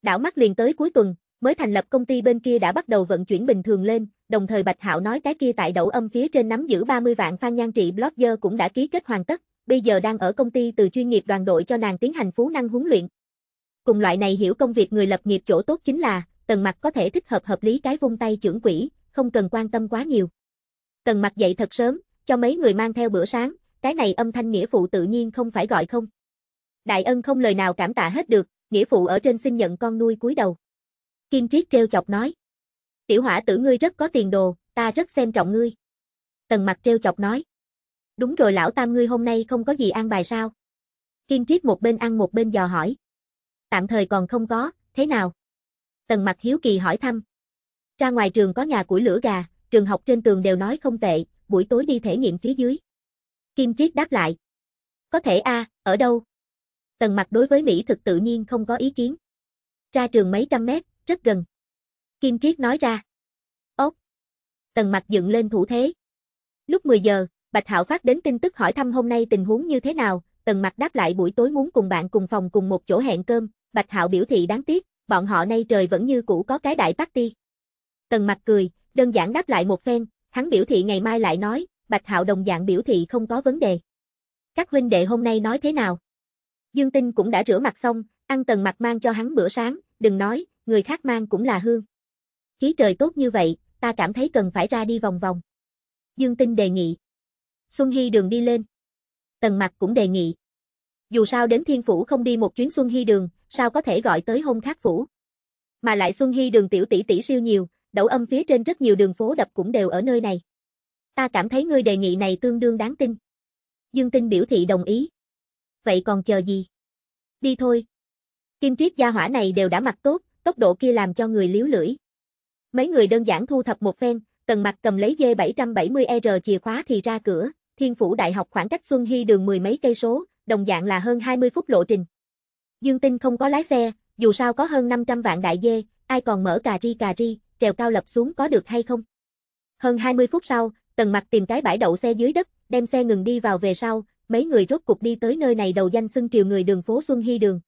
Đảo mắt liền tới cuối tuần, mới thành lập công ty bên kia đã bắt đầu vận chuyển bình thường lên, đồng thời Bạch Hạo nói cái kia tại đậu âm phía trên nắm giữ 30 vạn phan nhan trị blogger cũng đã ký kết hoàn tất, bây giờ đang ở công ty từ chuyên nghiệp đoàn đội cho nàng tiến hành phú năng huấn luyện. Cùng loại này hiểu công việc người lập nghiệp chỗ tốt chính là, Tần Mặc có thể thích hợp hợp lý cái vung tay trưởng quỹ, không cần quan tâm quá nhiều. Tần Mặc dậy thật sớm, cho mấy người mang theo bữa sáng, cái này âm thanh nghĩa phụ tự nhiên không phải gọi không. Đại ân không lời nào cảm tạ hết được, nghĩa phụ ở trên xin nhận con nuôi cúi đầu. Kim Triết treo chọc nói. Tiểu hỏa tử ngươi rất có tiền đồ, ta rất xem trọng ngươi. Tần mặt treo chọc nói. Đúng rồi lão tam ngươi hôm nay không có gì ăn bài sao? Kim Triết một bên ăn một bên dò hỏi. Tạm thời còn không có, thế nào? Tần mặt hiếu kỳ hỏi thăm. Ra ngoài trường có nhà củi lửa gà, trường học trên tường đều nói không tệ, buổi tối đi thể nghiệm phía dưới. Kim Triết đáp lại. Có thể a, ở đâu? Tần mặt đối với Mỹ thực tự nhiên không có ý kiến. Ra trường mấy trăm mét, rất gần. Kim Triết nói ra. Ốc. Tần mặt dựng lên thủ thế. Lúc 10 giờ, Bạch Hạo phát đến tin tức hỏi thăm hôm nay tình huống như thế nào, Tần Mặc đáp lại buổi tối muốn cùng bạn cùng phòng cùng một chỗ hẹn cơm, Bạch Hạo biểu thị đáng tiếc, bọn họ nay trời vẫn như cũ có cái đại party. Tần Mặc cười, đơn giản đáp lại một phen, Hắn biểu thị ngày mai lại nói, Bạch Hạo đồng dạng biểu thị không có vấn đề. Các huynh đệ hôm nay nói thế nào? Dương Tinh cũng đã rửa mặt xong, ăn tần mặt mang cho hắn bữa sáng, đừng nói, người khác mang cũng là hương. Khí trời tốt như vậy, ta cảm thấy cần phải ra đi vòng vòng. Dương Tinh đề nghị. Xuân Hy đường đi lên. Tần mặt cũng đề nghị. Dù sao đến thiên phủ không đi một chuyến Xuân Hy đường, sao có thể gọi tới hôn khác phủ. Mà lại Xuân Hy đường tiểu tỷ tỷ siêu nhiều, đậu âm phía trên rất nhiều đường phố đập cũng đều ở nơi này. Ta cảm thấy ngươi đề nghị này tương đương đáng tin. Dương Tinh biểu thị đồng ý. Vậy còn chờ gì? Đi thôi. Kim triết gia hỏa này đều đã mặc tốt, tốc độ kia làm cho người liếu lưỡi. Mấy người đơn giản thu thập một phen, tần mặt cầm lấy D770R chìa khóa thì ra cửa, thiên phủ đại học khoảng cách Xuân Hy đường mười mấy cây số, đồng dạng là hơn 20 phút lộ trình. Dương Tinh không có lái xe, dù sao có hơn 500 vạn đại dê, ai còn mở cà ri cà ri, trèo cao lập xuống có được hay không? Hơn 20 phút sau, Tần Mặc tìm cái bãi đậu xe dưới đất, đem xe ngừng đi vào về sau, mấy người rốt cục đi tới nơi này đầu danh xưng triều người đường phố Xuân Hy đường.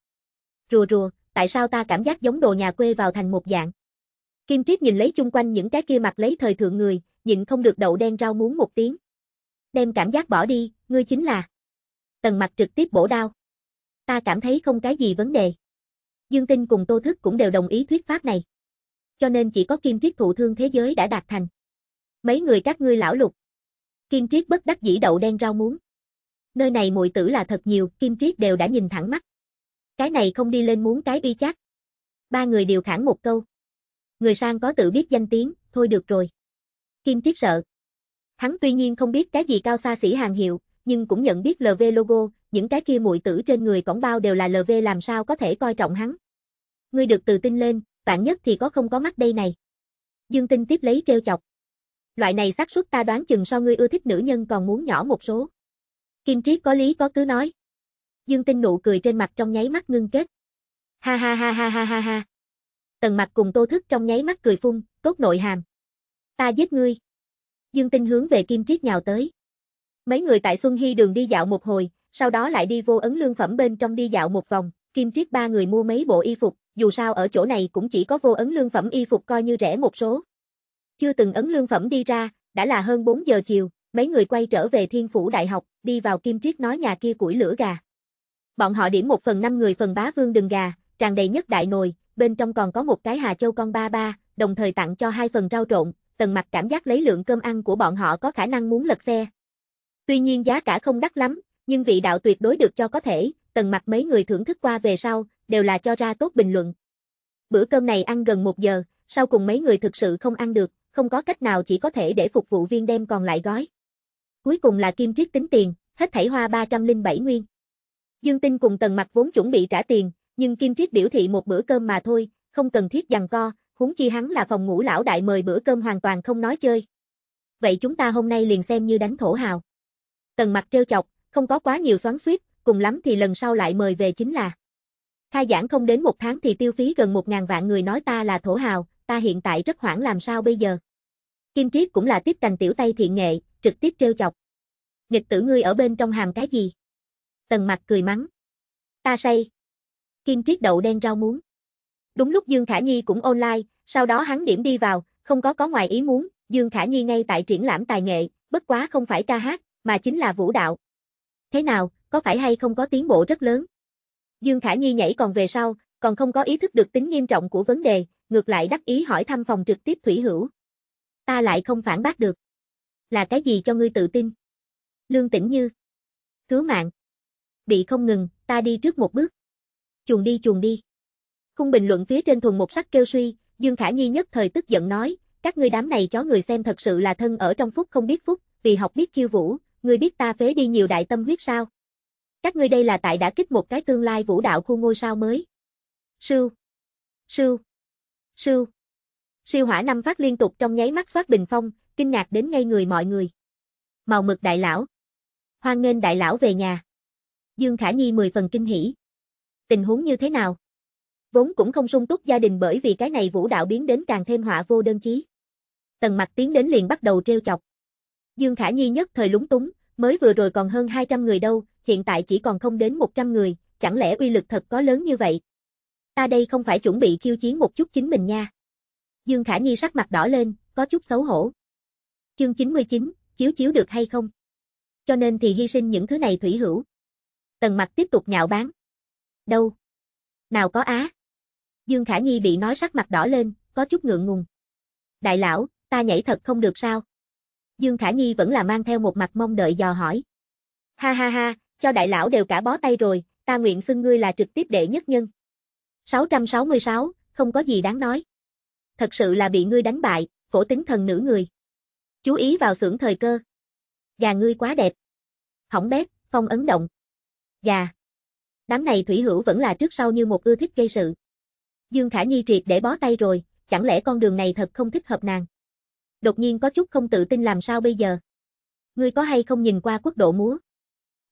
Rùa rùa, tại sao ta cảm giác giống đồ nhà quê vào thành một dạng? Kim Triết nhìn lấy chung quanh những cái kia mặt lấy thời thượng người, nhịn không được đậu đen rau muốn một tiếng. Đem cảm giác bỏ đi, ngươi chính là. Tần Mặc trực tiếp bổ đao. Ta cảm thấy không cái gì vấn đề. Dương Tinh cùng Tô Thức cũng đều đồng ý thuyết pháp này cho nên chỉ có kim tuyết thụ thương thế giới đã đạt thành. Mấy người các ngươi lão lục. Kim tuyết bất đắc dĩ đậu đen rau muống. Nơi này muội tử là thật nhiều, kim tuyết đều đã nhìn thẳng mắt. Cái này không đi lên muốn cái bi chắc. Ba người đều khẳng một câu. Người sang có tự biết danh tiếng, thôi được rồi. Kim tuyết sợ. Hắn tuy nhiên không biết cái gì cao xa xỉ hàng hiệu, nhưng cũng nhận biết LV logo, những cái kia muội tử trên người cổng bao đều là LV làm sao có thể coi trọng hắn. Ngươi được tự tin lên, vạn nhất thì có không có mắt đây này. Dương Tinh tiếp lấy treo chọc. Loại này xác suất ta đoán chừng so ngươi ưa thích nữ nhân còn muốn nhỏ một số. Kim Triết có lý có cứ nói. Dương Tinh nụ cười trên mặt trong nháy mắt ngưng kết. Ha ha ha ha ha ha ha. Tần mặt cùng tô thức trong nháy mắt cười phun, tốt nội hàm. Ta giết ngươi. Dương Tinh hướng về Kim Triết nhào tới. Mấy người tại Xuân Hy đường đi dạo một hồi, sau đó lại đi vô ấn lương phẩm bên trong đi dạo một vòng, Kim Triết ba người mua mấy bộ y phục, dù sao ở chỗ này cũng chỉ có vô ấn lương phẩm y phục coi như rẻ một số. Chưa từng ấn lương phẩm đi ra, đã là hơn 4 giờ chiều, mấy người quay trở về thiên phủ đại học, đi vào kim triết nói nhà kia củi lửa gà. Bọn họ điểm một phần năm người phần bá vương đường gà, tràn đầy nhất đại nồi, bên trong còn có một cái hà châu con ba ba, đồng thời tặng cho hai phần rau trộn, tầng mặt cảm giác lấy lượng cơm ăn của bọn họ có khả năng muốn lật xe. Tuy nhiên giá cả không đắt lắm, nhưng vị đạo tuyệt đối được cho có thể, tầng mặt mấy người thưởng thức qua về sau, đều là cho ra tốt bình luận. Bữa cơm này ăn gần một giờ, sau cùng mấy người thực sự không ăn được, không có cách nào chỉ có thể để phục vụ viên đem còn lại gói. Cuối cùng là Kim Triết tính tiền, hết thảy hoa 307 nguyên. Dương Tinh cùng Tần Mặc vốn chuẩn bị trả tiền, nhưng Kim Triết biểu thị một bữa cơm mà thôi, không cần thiết giằng co, huống chi hắn là phòng ngủ lão đại mời bữa cơm hoàn toàn không nói chơi. Vậy chúng ta hôm nay liền xem như đánh thổ hào. Tần Mặc trêu chọc, không có quá nhiều xoắn xuýt, cùng lắm thì lần sau lại mời về chính là. Khai giảng không đến một tháng thì tiêu phí gần 1.000 vạn người nói ta là thổ hào, ta hiện tại rất hoảng làm sao bây giờ. Kim Triết cũng là tiếp cành tiểu tay thiện nghệ, trực tiếp trêu chọc. Nghịch tử ngươi ở bên trong hàm cái gì? Tần mặt cười mắng. Ta say. Kim Triết đậu đen rau muống. Đúng lúc Dương Khả Nhi cũng online, sau đó hắn điểm đi vào, không có có ngoài ý muốn, Dương Khả Nhi ngay tại triển lãm tài nghệ, bất quá không phải ca hát, mà chính là vũ đạo. Thế nào, có phải hay không có tiến bộ rất lớn? Dương Khả Nhi nhảy còn về sau, còn không có ý thức được tính nghiêm trọng của vấn đề, ngược lại đắc ý hỏi thăm phòng trực tiếp Thủy Hữu. Ta lại không phản bác được. Là cái gì cho ngươi tự tin? Lương Tĩnh Như. Cứu mạng. Bị không ngừng, ta đi trước một bước. Chuồn đi chuồn đi. Khung bình luận phía trên thuần một sắc kêu suy, Dương Khả Nhi nhất thời tức giận nói, các ngươi đám này chó người xem thật sự là thân ở trong phút không biết phút, vì học biết khiêu vũ, ngươi biết ta phế đi nhiều đại tâm huyết sao? Các ngươi đây là tại đã kích một cái tương lai vũ đạo khu ngôi sao mới. Sưu. Sưu. Sưu. Siêu hỏa năm phát liên tục trong nháy mắt xoát bình phong, kinh ngạc đến ngay người mọi người. Màu mực đại lão. Hoan nghênh đại lão về nhà. Dương Khả Nhi mười phần kinh hỉ. Tình huống như thế nào? Vốn cũng không sung túc gia đình bởi vì cái này vũ đạo biến đến càng thêm họa vô đơn chí. Tần mặt tiến đến liền bắt đầu treo chọc. Dương Khả Nhi nhất thời lúng túng, mới vừa rồi còn hơn 200 người đâu, hiện tại chỉ còn không đến 100 người, chẳng lẽ uy lực thật có lớn như vậy? Ta đây không phải chuẩn bị khiêu chiến một chút chính mình nha. Dương Khả Nhi sắc mặt đỏ lên, có chút xấu hổ. Chương 99, chiếu chiếu được hay không? Cho nên thì hy sinh những thứ này thủy hữu. Tần mặt tiếp tục nhạo báng. Đâu? Nào có á? Dương Khả Nhi bị nói sắc mặt đỏ lên, có chút ngượng ngùng. Đại lão, ta nhảy thật không được sao? Dương Khả Nhi vẫn là mang theo một mặt mong đợi dò hỏi. Ha ha ha, cho đại lão đều cả bó tay rồi, ta nguyện xưng ngươi là trực tiếp đệ nhất nhân. 666, không có gì đáng nói. Thật sự là bị ngươi đánh bại, phổ tính thần nữ người. Chú ý vào xưởng thời cơ. Gà ngươi quá đẹp. Hỏng bét, phong ấn động. Gà. Đám này thủy hữu vẫn là trước sau như một ưa thích gây sự. Dương Khả Nhi triệt để bó tay rồi, chẳng lẽ con đường này thật không thích hợp nàng. Đột nhiên có chút không tự tin làm sao bây giờ. Ngươi có hay không nhìn qua quốc độ múa?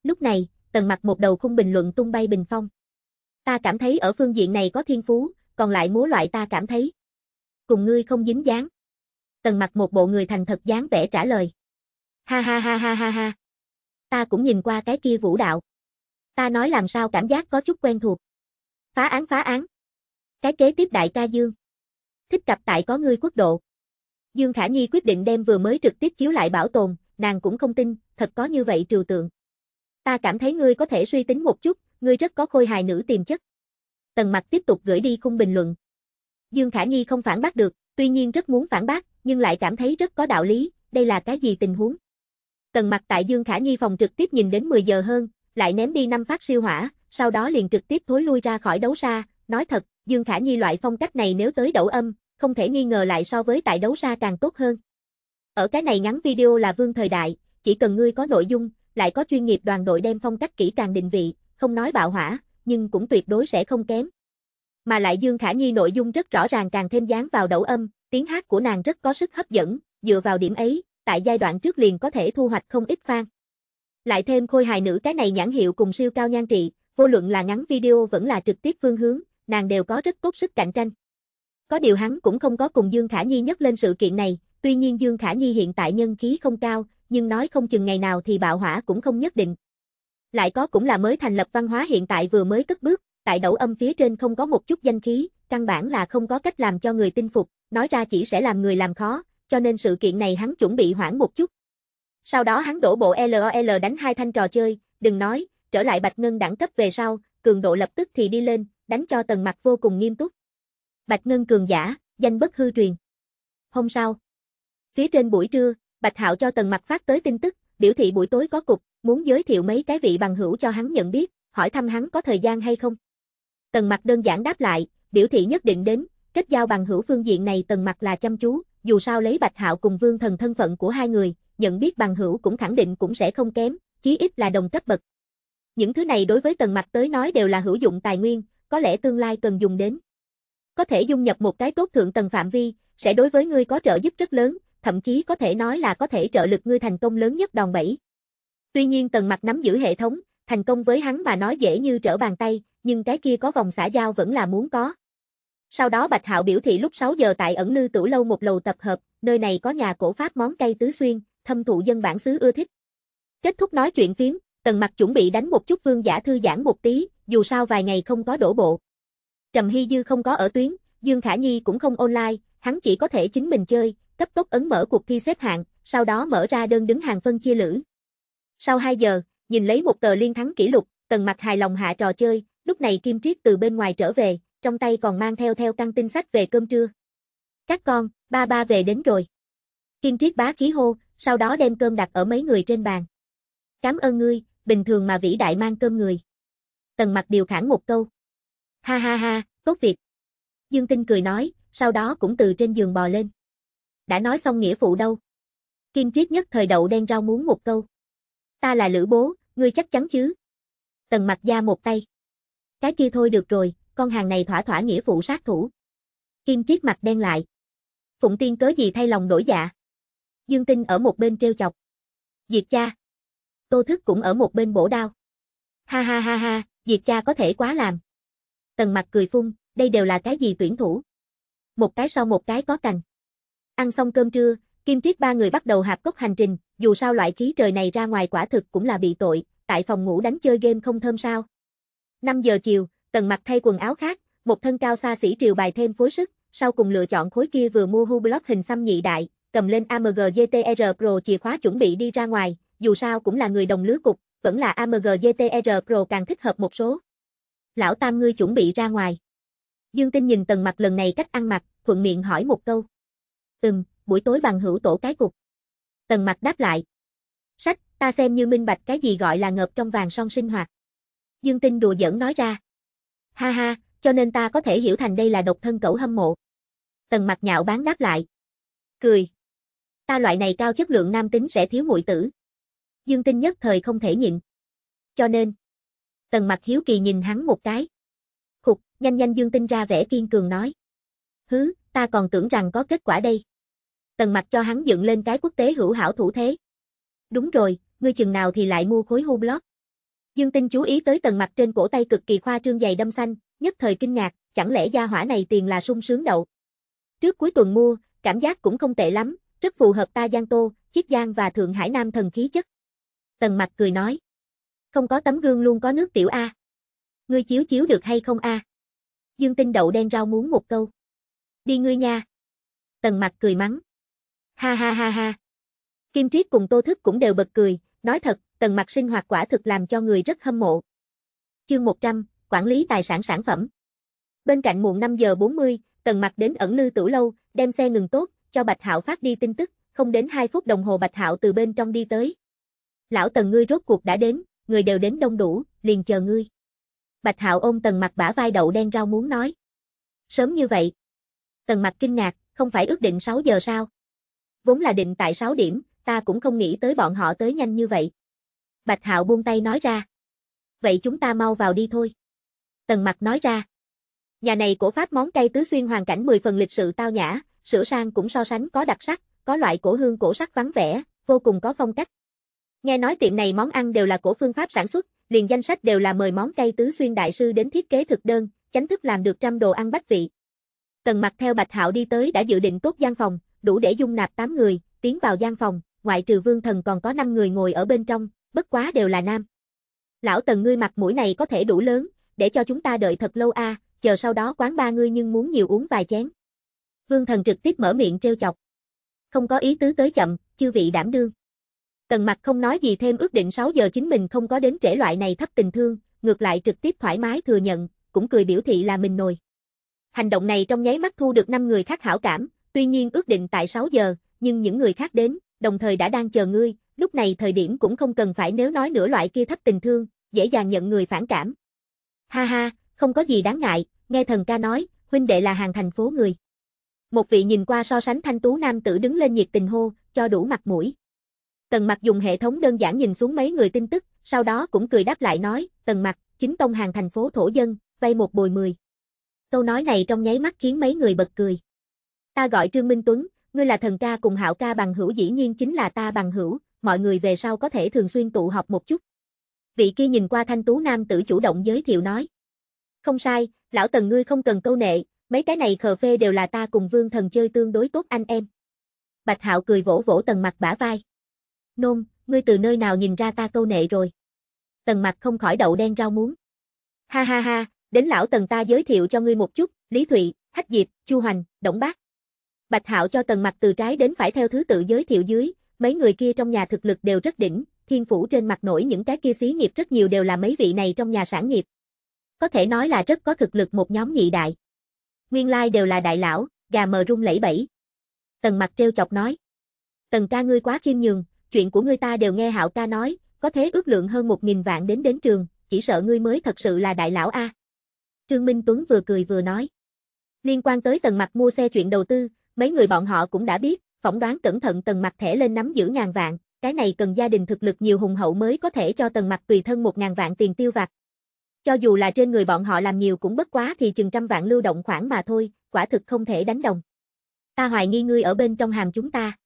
Lúc này, tần mặt một đầu khung bình luận tung bay bình phong. Ta cảm thấy ở phương diện này có thiên phú, còn lại múa loại ta cảm thấy. Cùng ngươi không dính dáng. Tần mặt một bộ người thành thật dáng vẻ trả lời. Ha ha ha ha ha ha. Ta cũng nhìn qua cái kia vũ đạo. Ta nói làm sao cảm giác có chút quen thuộc. Phá án phá án. Cái kế tiếp đại ca Dương. Thích cặp tại có ngươi quốc độ. Dương Khả Nhi quyết định đem vừa mới trực tiếp chiếu lại bảo tồn, nàng cũng không tin, thật có như vậy trừu tượng ta cảm thấy ngươi có thể suy tính một chút, ngươi rất có khôi hài nữ tiềm chất. Tần mặt tiếp tục gửi đi khung bình luận. Dương Khả Nhi không phản bác được, tuy nhiên rất muốn phản bác, nhưng lại cảm thấy rất có đạo lý, đây là cái gì tình huống. Tần mặt tại Dương Khả Nhi phòng trực tiếp nhìn đến 10 giờ hơn, lại ném đi năm phát siêu hỏa, sau đó liền trực tiếp thối lui ra khỏi đấu xa, nói thật, Dương Khả Nhi loại phong cách này nếu tới đậu âm, không thể nghi ngờ lại so với tại đấu xa càng tốt hơn. Ở cái này ngắn video là vương thời đại, chỉ cần ngươi có nội dung, lại có chuyên nghiệp đoàn đội đem phong cách kỹ càng định vị, không nói bạo hỏa, nhưng cũng tuyệt đối sẽ không kém. Mà lại Dương Khả Nhi nội dung rất rõ ràng càng thêm dáng vào đậu âm, tiếng hát của nàng rất có sức hấp dẫn, dựa vào điểm ấy, tại giai đoạn trước liền có thể thu hoạch không ít fan. Lại thêm khôi hài nữ cái này nhãn hiệu cùng siêu cao nhan trị, vô luận là ngắn video vẫn là trực tiếp phương hướng, nàng đều có rất tốt sức cạnh tranh. Có điều hắn cũng không có cùng Dương Khả Nhi nhắc lên sự kiện này, tuy nhiên Dương Khả Nhi hiện tại nhân khí không cao, nhưng nói không chừng ngày nào thì bạo hỏa cũng không nhất định. Lại có cũng là mới thành lập văn hóa hiện tại vừa mới cất bước, tại đậu âm phía trên không có một chút danh khí, căn bản là không có cách làm cho người tin phục, nói ra chỉ sẽ làm người làm khó, cho nên sự kiện này hắn chuẩn bị hoãn một chút. Sau đó hắn đổ bộ LOL đánh hai thanh trò chơi, đừng nói, trở lại Bạch Ngân đẳng cấp về sau, cường độ lập tức thì đi lên, đánh cho tầng mặt vô cùng nghiêm túc. Bạch Ngân cường giả, danh bất hư truyền. Hôm sau, phía trên buổi trưa, Bạch Hạo cho Tần Mặc phát tới tin tức, biểu thị buổi tối có cục, muốn giới thiệu mấy cái vị bằng hữu cho hắn nhận biết, hỏi thăm hắn có thời gian hay không. Tần Mặc đơn giản đáp lại, biểu thị nhất định đến, kết giao bằng hữu phương diện này Tần Mặc là chăm chú, dù sao lấy Bạch Hạo cùng Vương Thần thân phận của hai người, nhận biết bằng hữu cũng khẳng định cũng sẽ không kém, chí ít là đồng cấp bậc. Những thứ này đối với Tần Mặc tới nói đều là hữu dụng tài nguyên, có lẽ tương lai cần dùng đến. Có thể dung nhập một cái tốt thượng tầng phạm vi, sẽ đối với ngươi có trợ giúp rất lớn, thậm chí có thể nói là có thể trợ lực ngươi thành công lớn nhất đòn bẩy. Tuy nhiên Tần Mặc nắm giữ hệ thống, thành công với hắn mà nói dễ như trở bàn tay, nhưng cái kia có vòng xã giao vẫn là muốn có. Sau đó Bạch Hạo biểu thị lúc 6 giờ tại ẩn lư tủ lâu một lầu tập hợp, nơi này có nhà cổ pháp món cây tứ xuyên, thâm thụ dân bản xứ ưa thích. Kết thúc nói chuyện phiếm, Tần Mặc chuẩn bị đánh một chút Vương Giả thư giãn một tí, dù sao vài ngày không có đổ bộ. Trầm Hy Dư không có ở tuyến, Dương Khả Nhi cũng không online, hắn chỉ có thể chính mình chơi, cấp tốc ấn mở cuộc thi xếp hạng, sau đó mở ra đơn đứng hàng phân chia lữ. Sau 2 giờ, nhìn lấy một tờ liên thắng kỷ lục, Tần Mặc hài lòng hạ trò chơi, lúc này Kim Triết từ bên ngoài trở về, trong tay còn mang theo theo căn tin sách về cơm trưa. Các con, ba ba về đến rồi. Kim Triết bá khí hô, sau đó đem cơm đặt ở mấy người trên bàn. Cảm ơn ngươi, bình thường mà vĩ đại mang cơm người. Tần Mặc điều khản một câu. Ha ha ha, tốt việc. Dương Tinh cười nói, sau đó cũng từ trên giường bò lên đã nói xong nghĩa phụ đâu. Kim Triết nhất thời đậu đen rau muốn một câu. Ta là lữ bố, ngươi chắc chắn chứ. Tần mặt gia một tay. Cái kia thôi được rồi, con hàng này thỏa thỏa nghĩa phụ sát thủ. Kim Triết mặt đen lại. Phụng tiên cớ gì thay lòng đổi dạ. Dương Tinh ở một bên treo chọc. Diệt cha. Tô Thức cũng ở một bên bổ đao. Ha ha ha ha, diệt cha có thể quá làm. Tần mặt cười phun, đây đều là cái gì tuyển thủ. Một cái sau một cái có cành. Ăn xong cơm trưa, Kim Tuyết ba người bắt đầu hạp cốc hành trình, dù sao loại khí trời này ra ngoài quả thực cũng là bị tội, tại phòng ngủ đánh chơi game không thơm sao. 5 giờ chiều, Tần Mặc thay quần áo khác, một thân cao xa xỉ triều bài thêm phối sức, sau cùng lựa chọn khối kia vừa mua hu hình xăm nhị đại, cầm lên AMG GTR Pro chìa khóa chuẩn bị đi ra ngoài, dù sao cũng là người đồng lứa cục, vẫn là AMG GTR Pro càng thích hợp một số. Lão Tam ngươi chuẩn bị ra ngoài. Dương Tinh nhìn Tần Mặc lần này cách ăn mặc, thuận miệng hỏi một câu. Ừm, buổi tối bằng hữu tổ cái cục. Tần mặt đáp lại. Sách, ta xem như minh bạch cái gì gọi là ngợp trong vàng son sinh hoạt. Dương Tinh đùa giỡn nói ra. Ha ha, cho nên ta có thể hiểu thành đây là độc thân cẩu hâm mộ. Tần mặt nhạo bán đáp lại. Cười. Ta loại này cao chất lượng nam tính sẽ thiếu muội tử. Dương Tinh nhất thời không thể nhịn. Cho nên. Tần mặt hiếu kỳ nhìn hắn một cái. Khục, nhanh nhanh Dương Tinh ra vẻ kiên cường nói. Hứ, ta còn tưởng rằng có kết quả đây. Tần mặt cho hắn dựng lên cái quốc tế hữu hảo thủ thế. Đúng rồi, ngươi chừng nào thì lại mua khối hu block. Dương Tinh chú ý tới tần mặt trên cổ tay cực kỳ khoa trương dày đâm xanh, nhất thời kinh ngạc, chẳng lẽ gia hỏa này tiền là sung sướng đậu. Trước cuối tuần mua, cảm giác cũng không tệ lắm, rất phù hợp ta Giang Tô, Chiết Giang và Thượng Hải Nam thần khí chất. Tần mặt cười nói. Không có tấm gương luôn có nước tiểu A. Ngươi chiếu chiếu được hay không A? Dương Tinh đậu đen rau muốn một câu. Đi ngươi nha. Tần mặt cười mắng. Ha ha ha ha. Kim Tuyết cùng Tô Thức cũng đều bật cười, nói thật, tần mặt sinh hoạt quả thực làm cho người rất hâm mộ. Chương 100, Quản lý tài sản sản phẩm. Bên cạnh muộn 5 giờ 40, tần mặt đến ẩn lư tử lâu, đem xe ngừng tốt, cho Bạch Hạo phát đi tin tức, không đến 2 phút đồng hồ Bạch Hạo từ bên trong đi tới. Lão tần ngươi rốt cuộc đã đến, người đều đến đông đủ, liền chờ ngươi. Bạch Hạo ôm tần mặt bả vai đậu đen rau muốn nói. Sớm như vậy. Tần mặt kinh ngạc, không phải ước định 6 giờ sao? Vốn là định tại 6 điểm, ta cũng không nghĩ tới bọn họ tới nhanh như vậy. Bạch Hạo buông tay nói ra. Vậy chúng ta mau vào đi thôi. Tần mặt nói ra. Nhà này cổ pháp món cây tứ xuyên hoàn cảnh 10 phần lịch sự tao nhã, sửa sang cũng so sánh có đặc sắc, có loại cổ hương cổ sắc vắng vẻ, vô cùng có phong cách. Nghe nói tiệm này món ăn đều là cổ phương pháp sản xuất, liền danh sách đều là mời món cây tứ xuyên đại sư đến thiết kế thực đơn, chánh thức làm được trăm đồ ăn bách vị. Tần Mặc theo Bạch Hạo đi tới đã dự định tốt gian phòng, đủ để dung nạp 8 người, tiến vào gian phòng, ngoại trừ Vương Thần còn có 5 người ngồi ở bên trong, bất quá đều là nam. Lão Tần ngươi mặt mũi này có thể đủ lớn, để cho chúng ta đợi thật lâu a, à, chờ sau đó quán ba ngươi nhưng muốn nhiều uống vài chén. Vương Thần trực tiếp mở miệng trêu chọc. Không có ý tứ tới chậm, chư vị đảm đương. Tần Mặc không nói gì thêm ước định 6 giờ chính mình không có đến trễ loại này thấp tình thương, ngược lại trực tiếp thoải mái thừa nhận, cũng cười biểu thị là mình nồi. Hành động này trong nháy mắt thu được 5 người khác hảo cảm, tuy nhiên ước định tại 6 giờ, nhưng những người khác đến, đồng thời đã đang chờ ngươi, lúc này thời điểm cũng không cần phải nếu nói nửa loại kia thấp tình thương, dễ dàng nhận người phản cảm. Ha ha, không có gì đáng ngại, nghe thần ca nói, huynh đệ là hàng thành phố người. Một vị nhìn qua so sánh thanh tú nam tử đứng lên nhiệt tình hô, cho đủ mặt mũi. Tần mặt dùng hệ thống đơn giản nhìn xuống mấy người tin tức, sau đó cũng cười đáp lại nói, tần mặt, chính tông hàng thành phố thổ dân, vay một bồi mười. Câu nói này trong nháy mắt khiến mấy người bật cười. Ta gọi Trương Minh Tuấn, ngươi là thần ca cùng hạo ca bằng hữu dĩ nhiên chính là ta bằng hữu, mọi người về sau có thể thường xuyên tụ họp một chút. Vị kia nhìn qua thanh tú nam tử chủ động giới thiệu nói. Không sai, lão tần ngươi không cần câu nệ, mấy cái này khờ phê đều là ta cùng vương thần chơi tương đối tốt anh em. Bạch hạo cười vỗ vỗ tần mặt bả vai. Nôn, ngươi từ nơi nào nhìn ra ta câu nệ rồi. Tần mặt không khỏi đậu đen rau muống. Ha ha ha, đến lão Tần ta giới thiệu cho ngươi một chút, Lý Thụy, Hách Diệp, Chu Hoành, Động Bác. Bạch Hạo cho Tần mặt từ trái đến phải theo thứ tự giới thiệu dưới, mấy người kia trong nhà thực lực đều rất đỉnh, thiên phủ trên mặt nổi những cái kia xí nghiệp rất nhiều đều là mấy vị này trong nhà sản nghiệp. Có thể nói là rất có thực lực một nhóm nhị đại. Nguyên lai like đều là đại lão, gà mờ rung lẫy bẫy. Tần mặt trêu chọc nói: "Tần ca ngươi quá khiêm nhường, chuyện của ngươi ta đều nghe Hạo ca nói, có thế ước lượng hơn một nghìn vạn đến đến trường, chỉ sợ ngươi mới thật sự là đại lão a." Trương Minh Tuấn vừa cười vừa nói. Liên quan tới tầng mặt mua xe chuyện đầu tư, mấy người bọn họ cũng đã biết, phỏng đoán cẩn thận tầng mặt thẻ lên nắm giữ ngàn vạn, cái này cần gia đình thực lực nhiều hùng hậu mới có thể cho tầng mặt tùy thân một ngàn vạn tiền tiêu vặt. Cho dù là trên người bọn họ làm nhiều cũng bất quá thì chừng trăm vạn lưu động khoản mà thôi, quả thực không thể đánh đồng. Ta hoài nghi ngươi ở bên trong hàm chúng ta.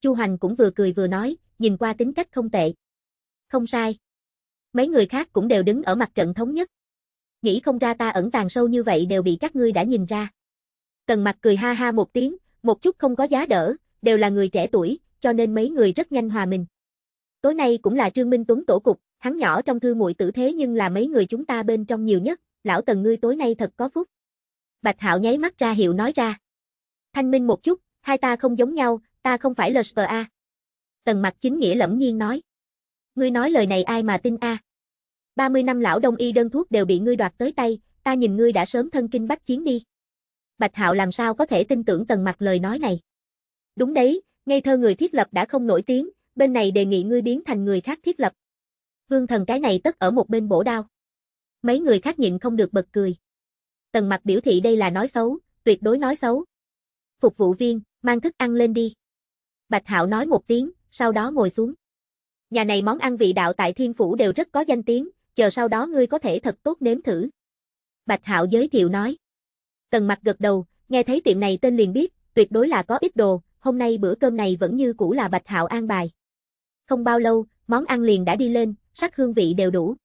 Chu Hoành cũng vừa cười vừa nói, nhìn qua tính cách không tệ. Không sai. Mấy người khác cũng đều đứng ở mặt trận thống nhất nghĩ không ra ta ẩn tàng sâu như vậy đều bị các ngươi đã nhìn ra. Tần mặt cười ha ha một tiếng, một chút không có giá đỡ, đều là người trẻ tuổi, cho nên mấy người rất nhanh hòa mình. Tối nay cũng là Trương Minh Tuấn tổ cục, hắn nhỏ trong thư muội tử thế nhưng là mấy người chúng ta bên trong nhiều nhất, lão Tần ngươi tối nay thật có phúc. Bạch Hạo nháy mắt ra hiệu nói ra. Thanh minh một chút, hai ta không giống nhau, ta không phải là LSPA. Tần mặt chính nghĩa lẫm nhiên nói. Ngươi nói lời này ai mà tin a? À? 30 năm lão đông y đơn thuốc đều bị ngươi đoạt tới tay, ta nhìn ngươi đã sớm thân kinh bách chiến đi. Bạch Hạo làm sao có thể tin tưởng Tần Mặc lời nói này. Đúng đấy, ngây thơ người thiết lập đã không nổi tiếng, bên này đề nghị ngươi biến thành người khác thiết lập. Vương thần cái này tất ở một bên bổ đao. Mấy người khác nhịn không được bật cười. Tần Mặc biểu thị đây là nói xấu, tuyệt đối nói xấu. Phục vụ viên, mang thức ăn lên đi. Bạch Hạo nói một tiếng, sau đó ngồi xuống. Nhà này món ăn vị đạo tại Thiên Phủ đều rất có danh tiếng, chờ sau đó ngươi có thể thật tốt nếm thử. Bạch Hạo giới thiệu nói. Tần mặt gật đầu, nghe thấy tiệm này tên liền biết, tuyệt đối là có ít đồ, hôm nay bữa cơm này vẫn như cũ là Bạch Hạo an bài. Không bao lâu, món ăn liền đã đi lên, sắc hương vị đều đủ.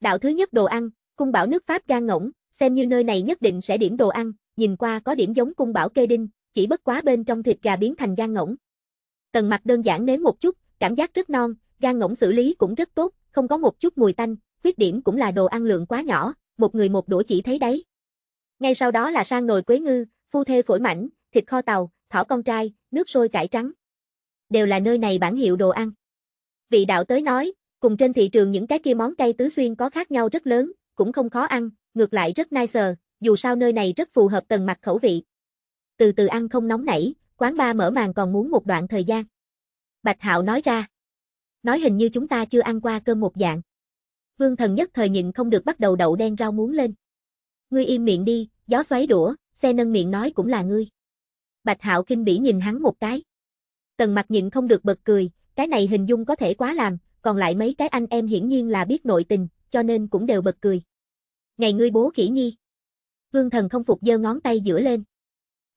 Đạo thứ nhất đồ ăn, cung bảo nước Pháp gan ngỗng, xem như nơi này nhất định sẽ điểm đồ ăn, nhìn qua có điểm giống cung bảo kê đinh, chỉ bất quá bên trong thịt gà biến thành gan ngỗng. Tần mặt đơn giản nếm một chút, cảm giác rất non, gan ngỗng xử lý cũng rất tốt, không có một chút mùi tanh, khuyết điểm cũng là đồ ăn lượng quá nhỏ, một người một đũa chỉ thấy đấy. Ngay sau đó là sang nồi quế ngư, phu thê phổi mảnh, thịt kho tàu, thỏ con trai, nước sôi cải trắng. Đều là nơi này bản hiệu đồ ăn. Vị đạo tới nói, cùng trên thị trường những cái kia món cây tứ xuyên có khác nhau rất lớn, cũng không khó ăn, ngược lại rất nice, ờ, dù sao nơi này rất phù hợp tần mặt khẩu vị. Từ từ ăn không nóng nảy, quán ba mở màn còn muốn một đoạn thời gian. Bạch Hạo nói ra. Nói hình như chúng ta chưa ăn qua cơm một dạng. Vương Thần nhất thời nhịn không được bắt đầu đậu đen rau muốn lên. Ngươi im miệng đi, gió xoáy đũa, xe nâng miệng nói cũng là ngươi. Bạch Hạo kinh bỉ nhìn hắn một cái. Tần Mặc nhịn không được bật cười, cái này hình dung có thể quá làm, còn lại mấy cái anh em hiển nhiên là biết nội tình, cho nên cũng đều bật cười. Ngày ngươi bố khỉ nhi. Vương Thần không phục giơ ngón tay giữa lên.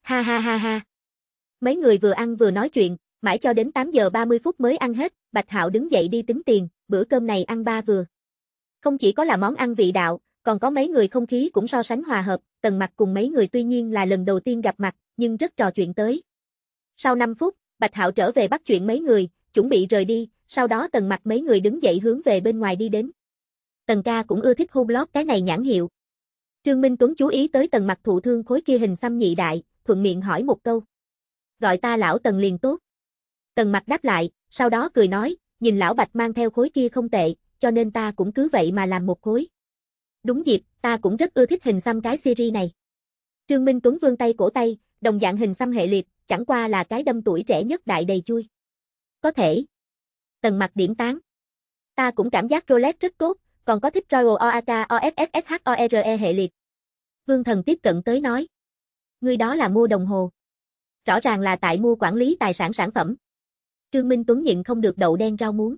Ha ha ha ha. Mấy người vừa ăn vừa nói chuyện, mãi cho đến 8 giờ 30 phút mới ăn hết, Bạch Hạo đứng dậy đi tính tiền, bữa cơm này ăn ba vừa. Không chỉ có là món ăn vị đạo, còn có mấy người không khí cũng so sánh hòa hợp, Tần Mặc cùng mấy người tuy nhiên là lần đầu tiên gặp mặt, nhưng rất trò chuyện tới. Sau 5 phút, Bạch Hạo trở về bắt chuyện mấy người, chuẩn bị rời đi, sau đó Tần Mặc mấy người đứng dậy hướng về bên ngoài đi đến. Tần ca cũng ưa thích hôn blog cái này nhãn hiệu. Trương Minh Tuấn chú ý tới Tần Mặc thụ thương khối kia hình xăm nhị đại, thuận miệng hỏi một câu. Gọi ta lão Tần liền tốt. Tần Mặc đáp lại, sau đó cười nói, nhìn lão Bạch mang theo khối kia không tệ, cho nên ta cũng cứ vậy mà làm một khối. Đúng dịp, ta cũng rất ưa thích hình xăm cái series này. Trương Minh Tuấn vương tay cổ tay, đồng dạng hình xăm hệ liệt, chẳng qua là cái đâm tuổi trẻ nhất đại đầy chui. Có thể. Tần mặt điểm tán. Ta cũng cảm giác Rolex rất tốt, còn có thích Royal OAK OFFSHORE hệ liệt. Vương thần tiếp cận tới nói. Người đó là mua đồng hồ. Rõ ràng là tại mua quản lý tài sản sản phẩm. Trương Minh Tuấn nhịn không được đậu đen rau muống.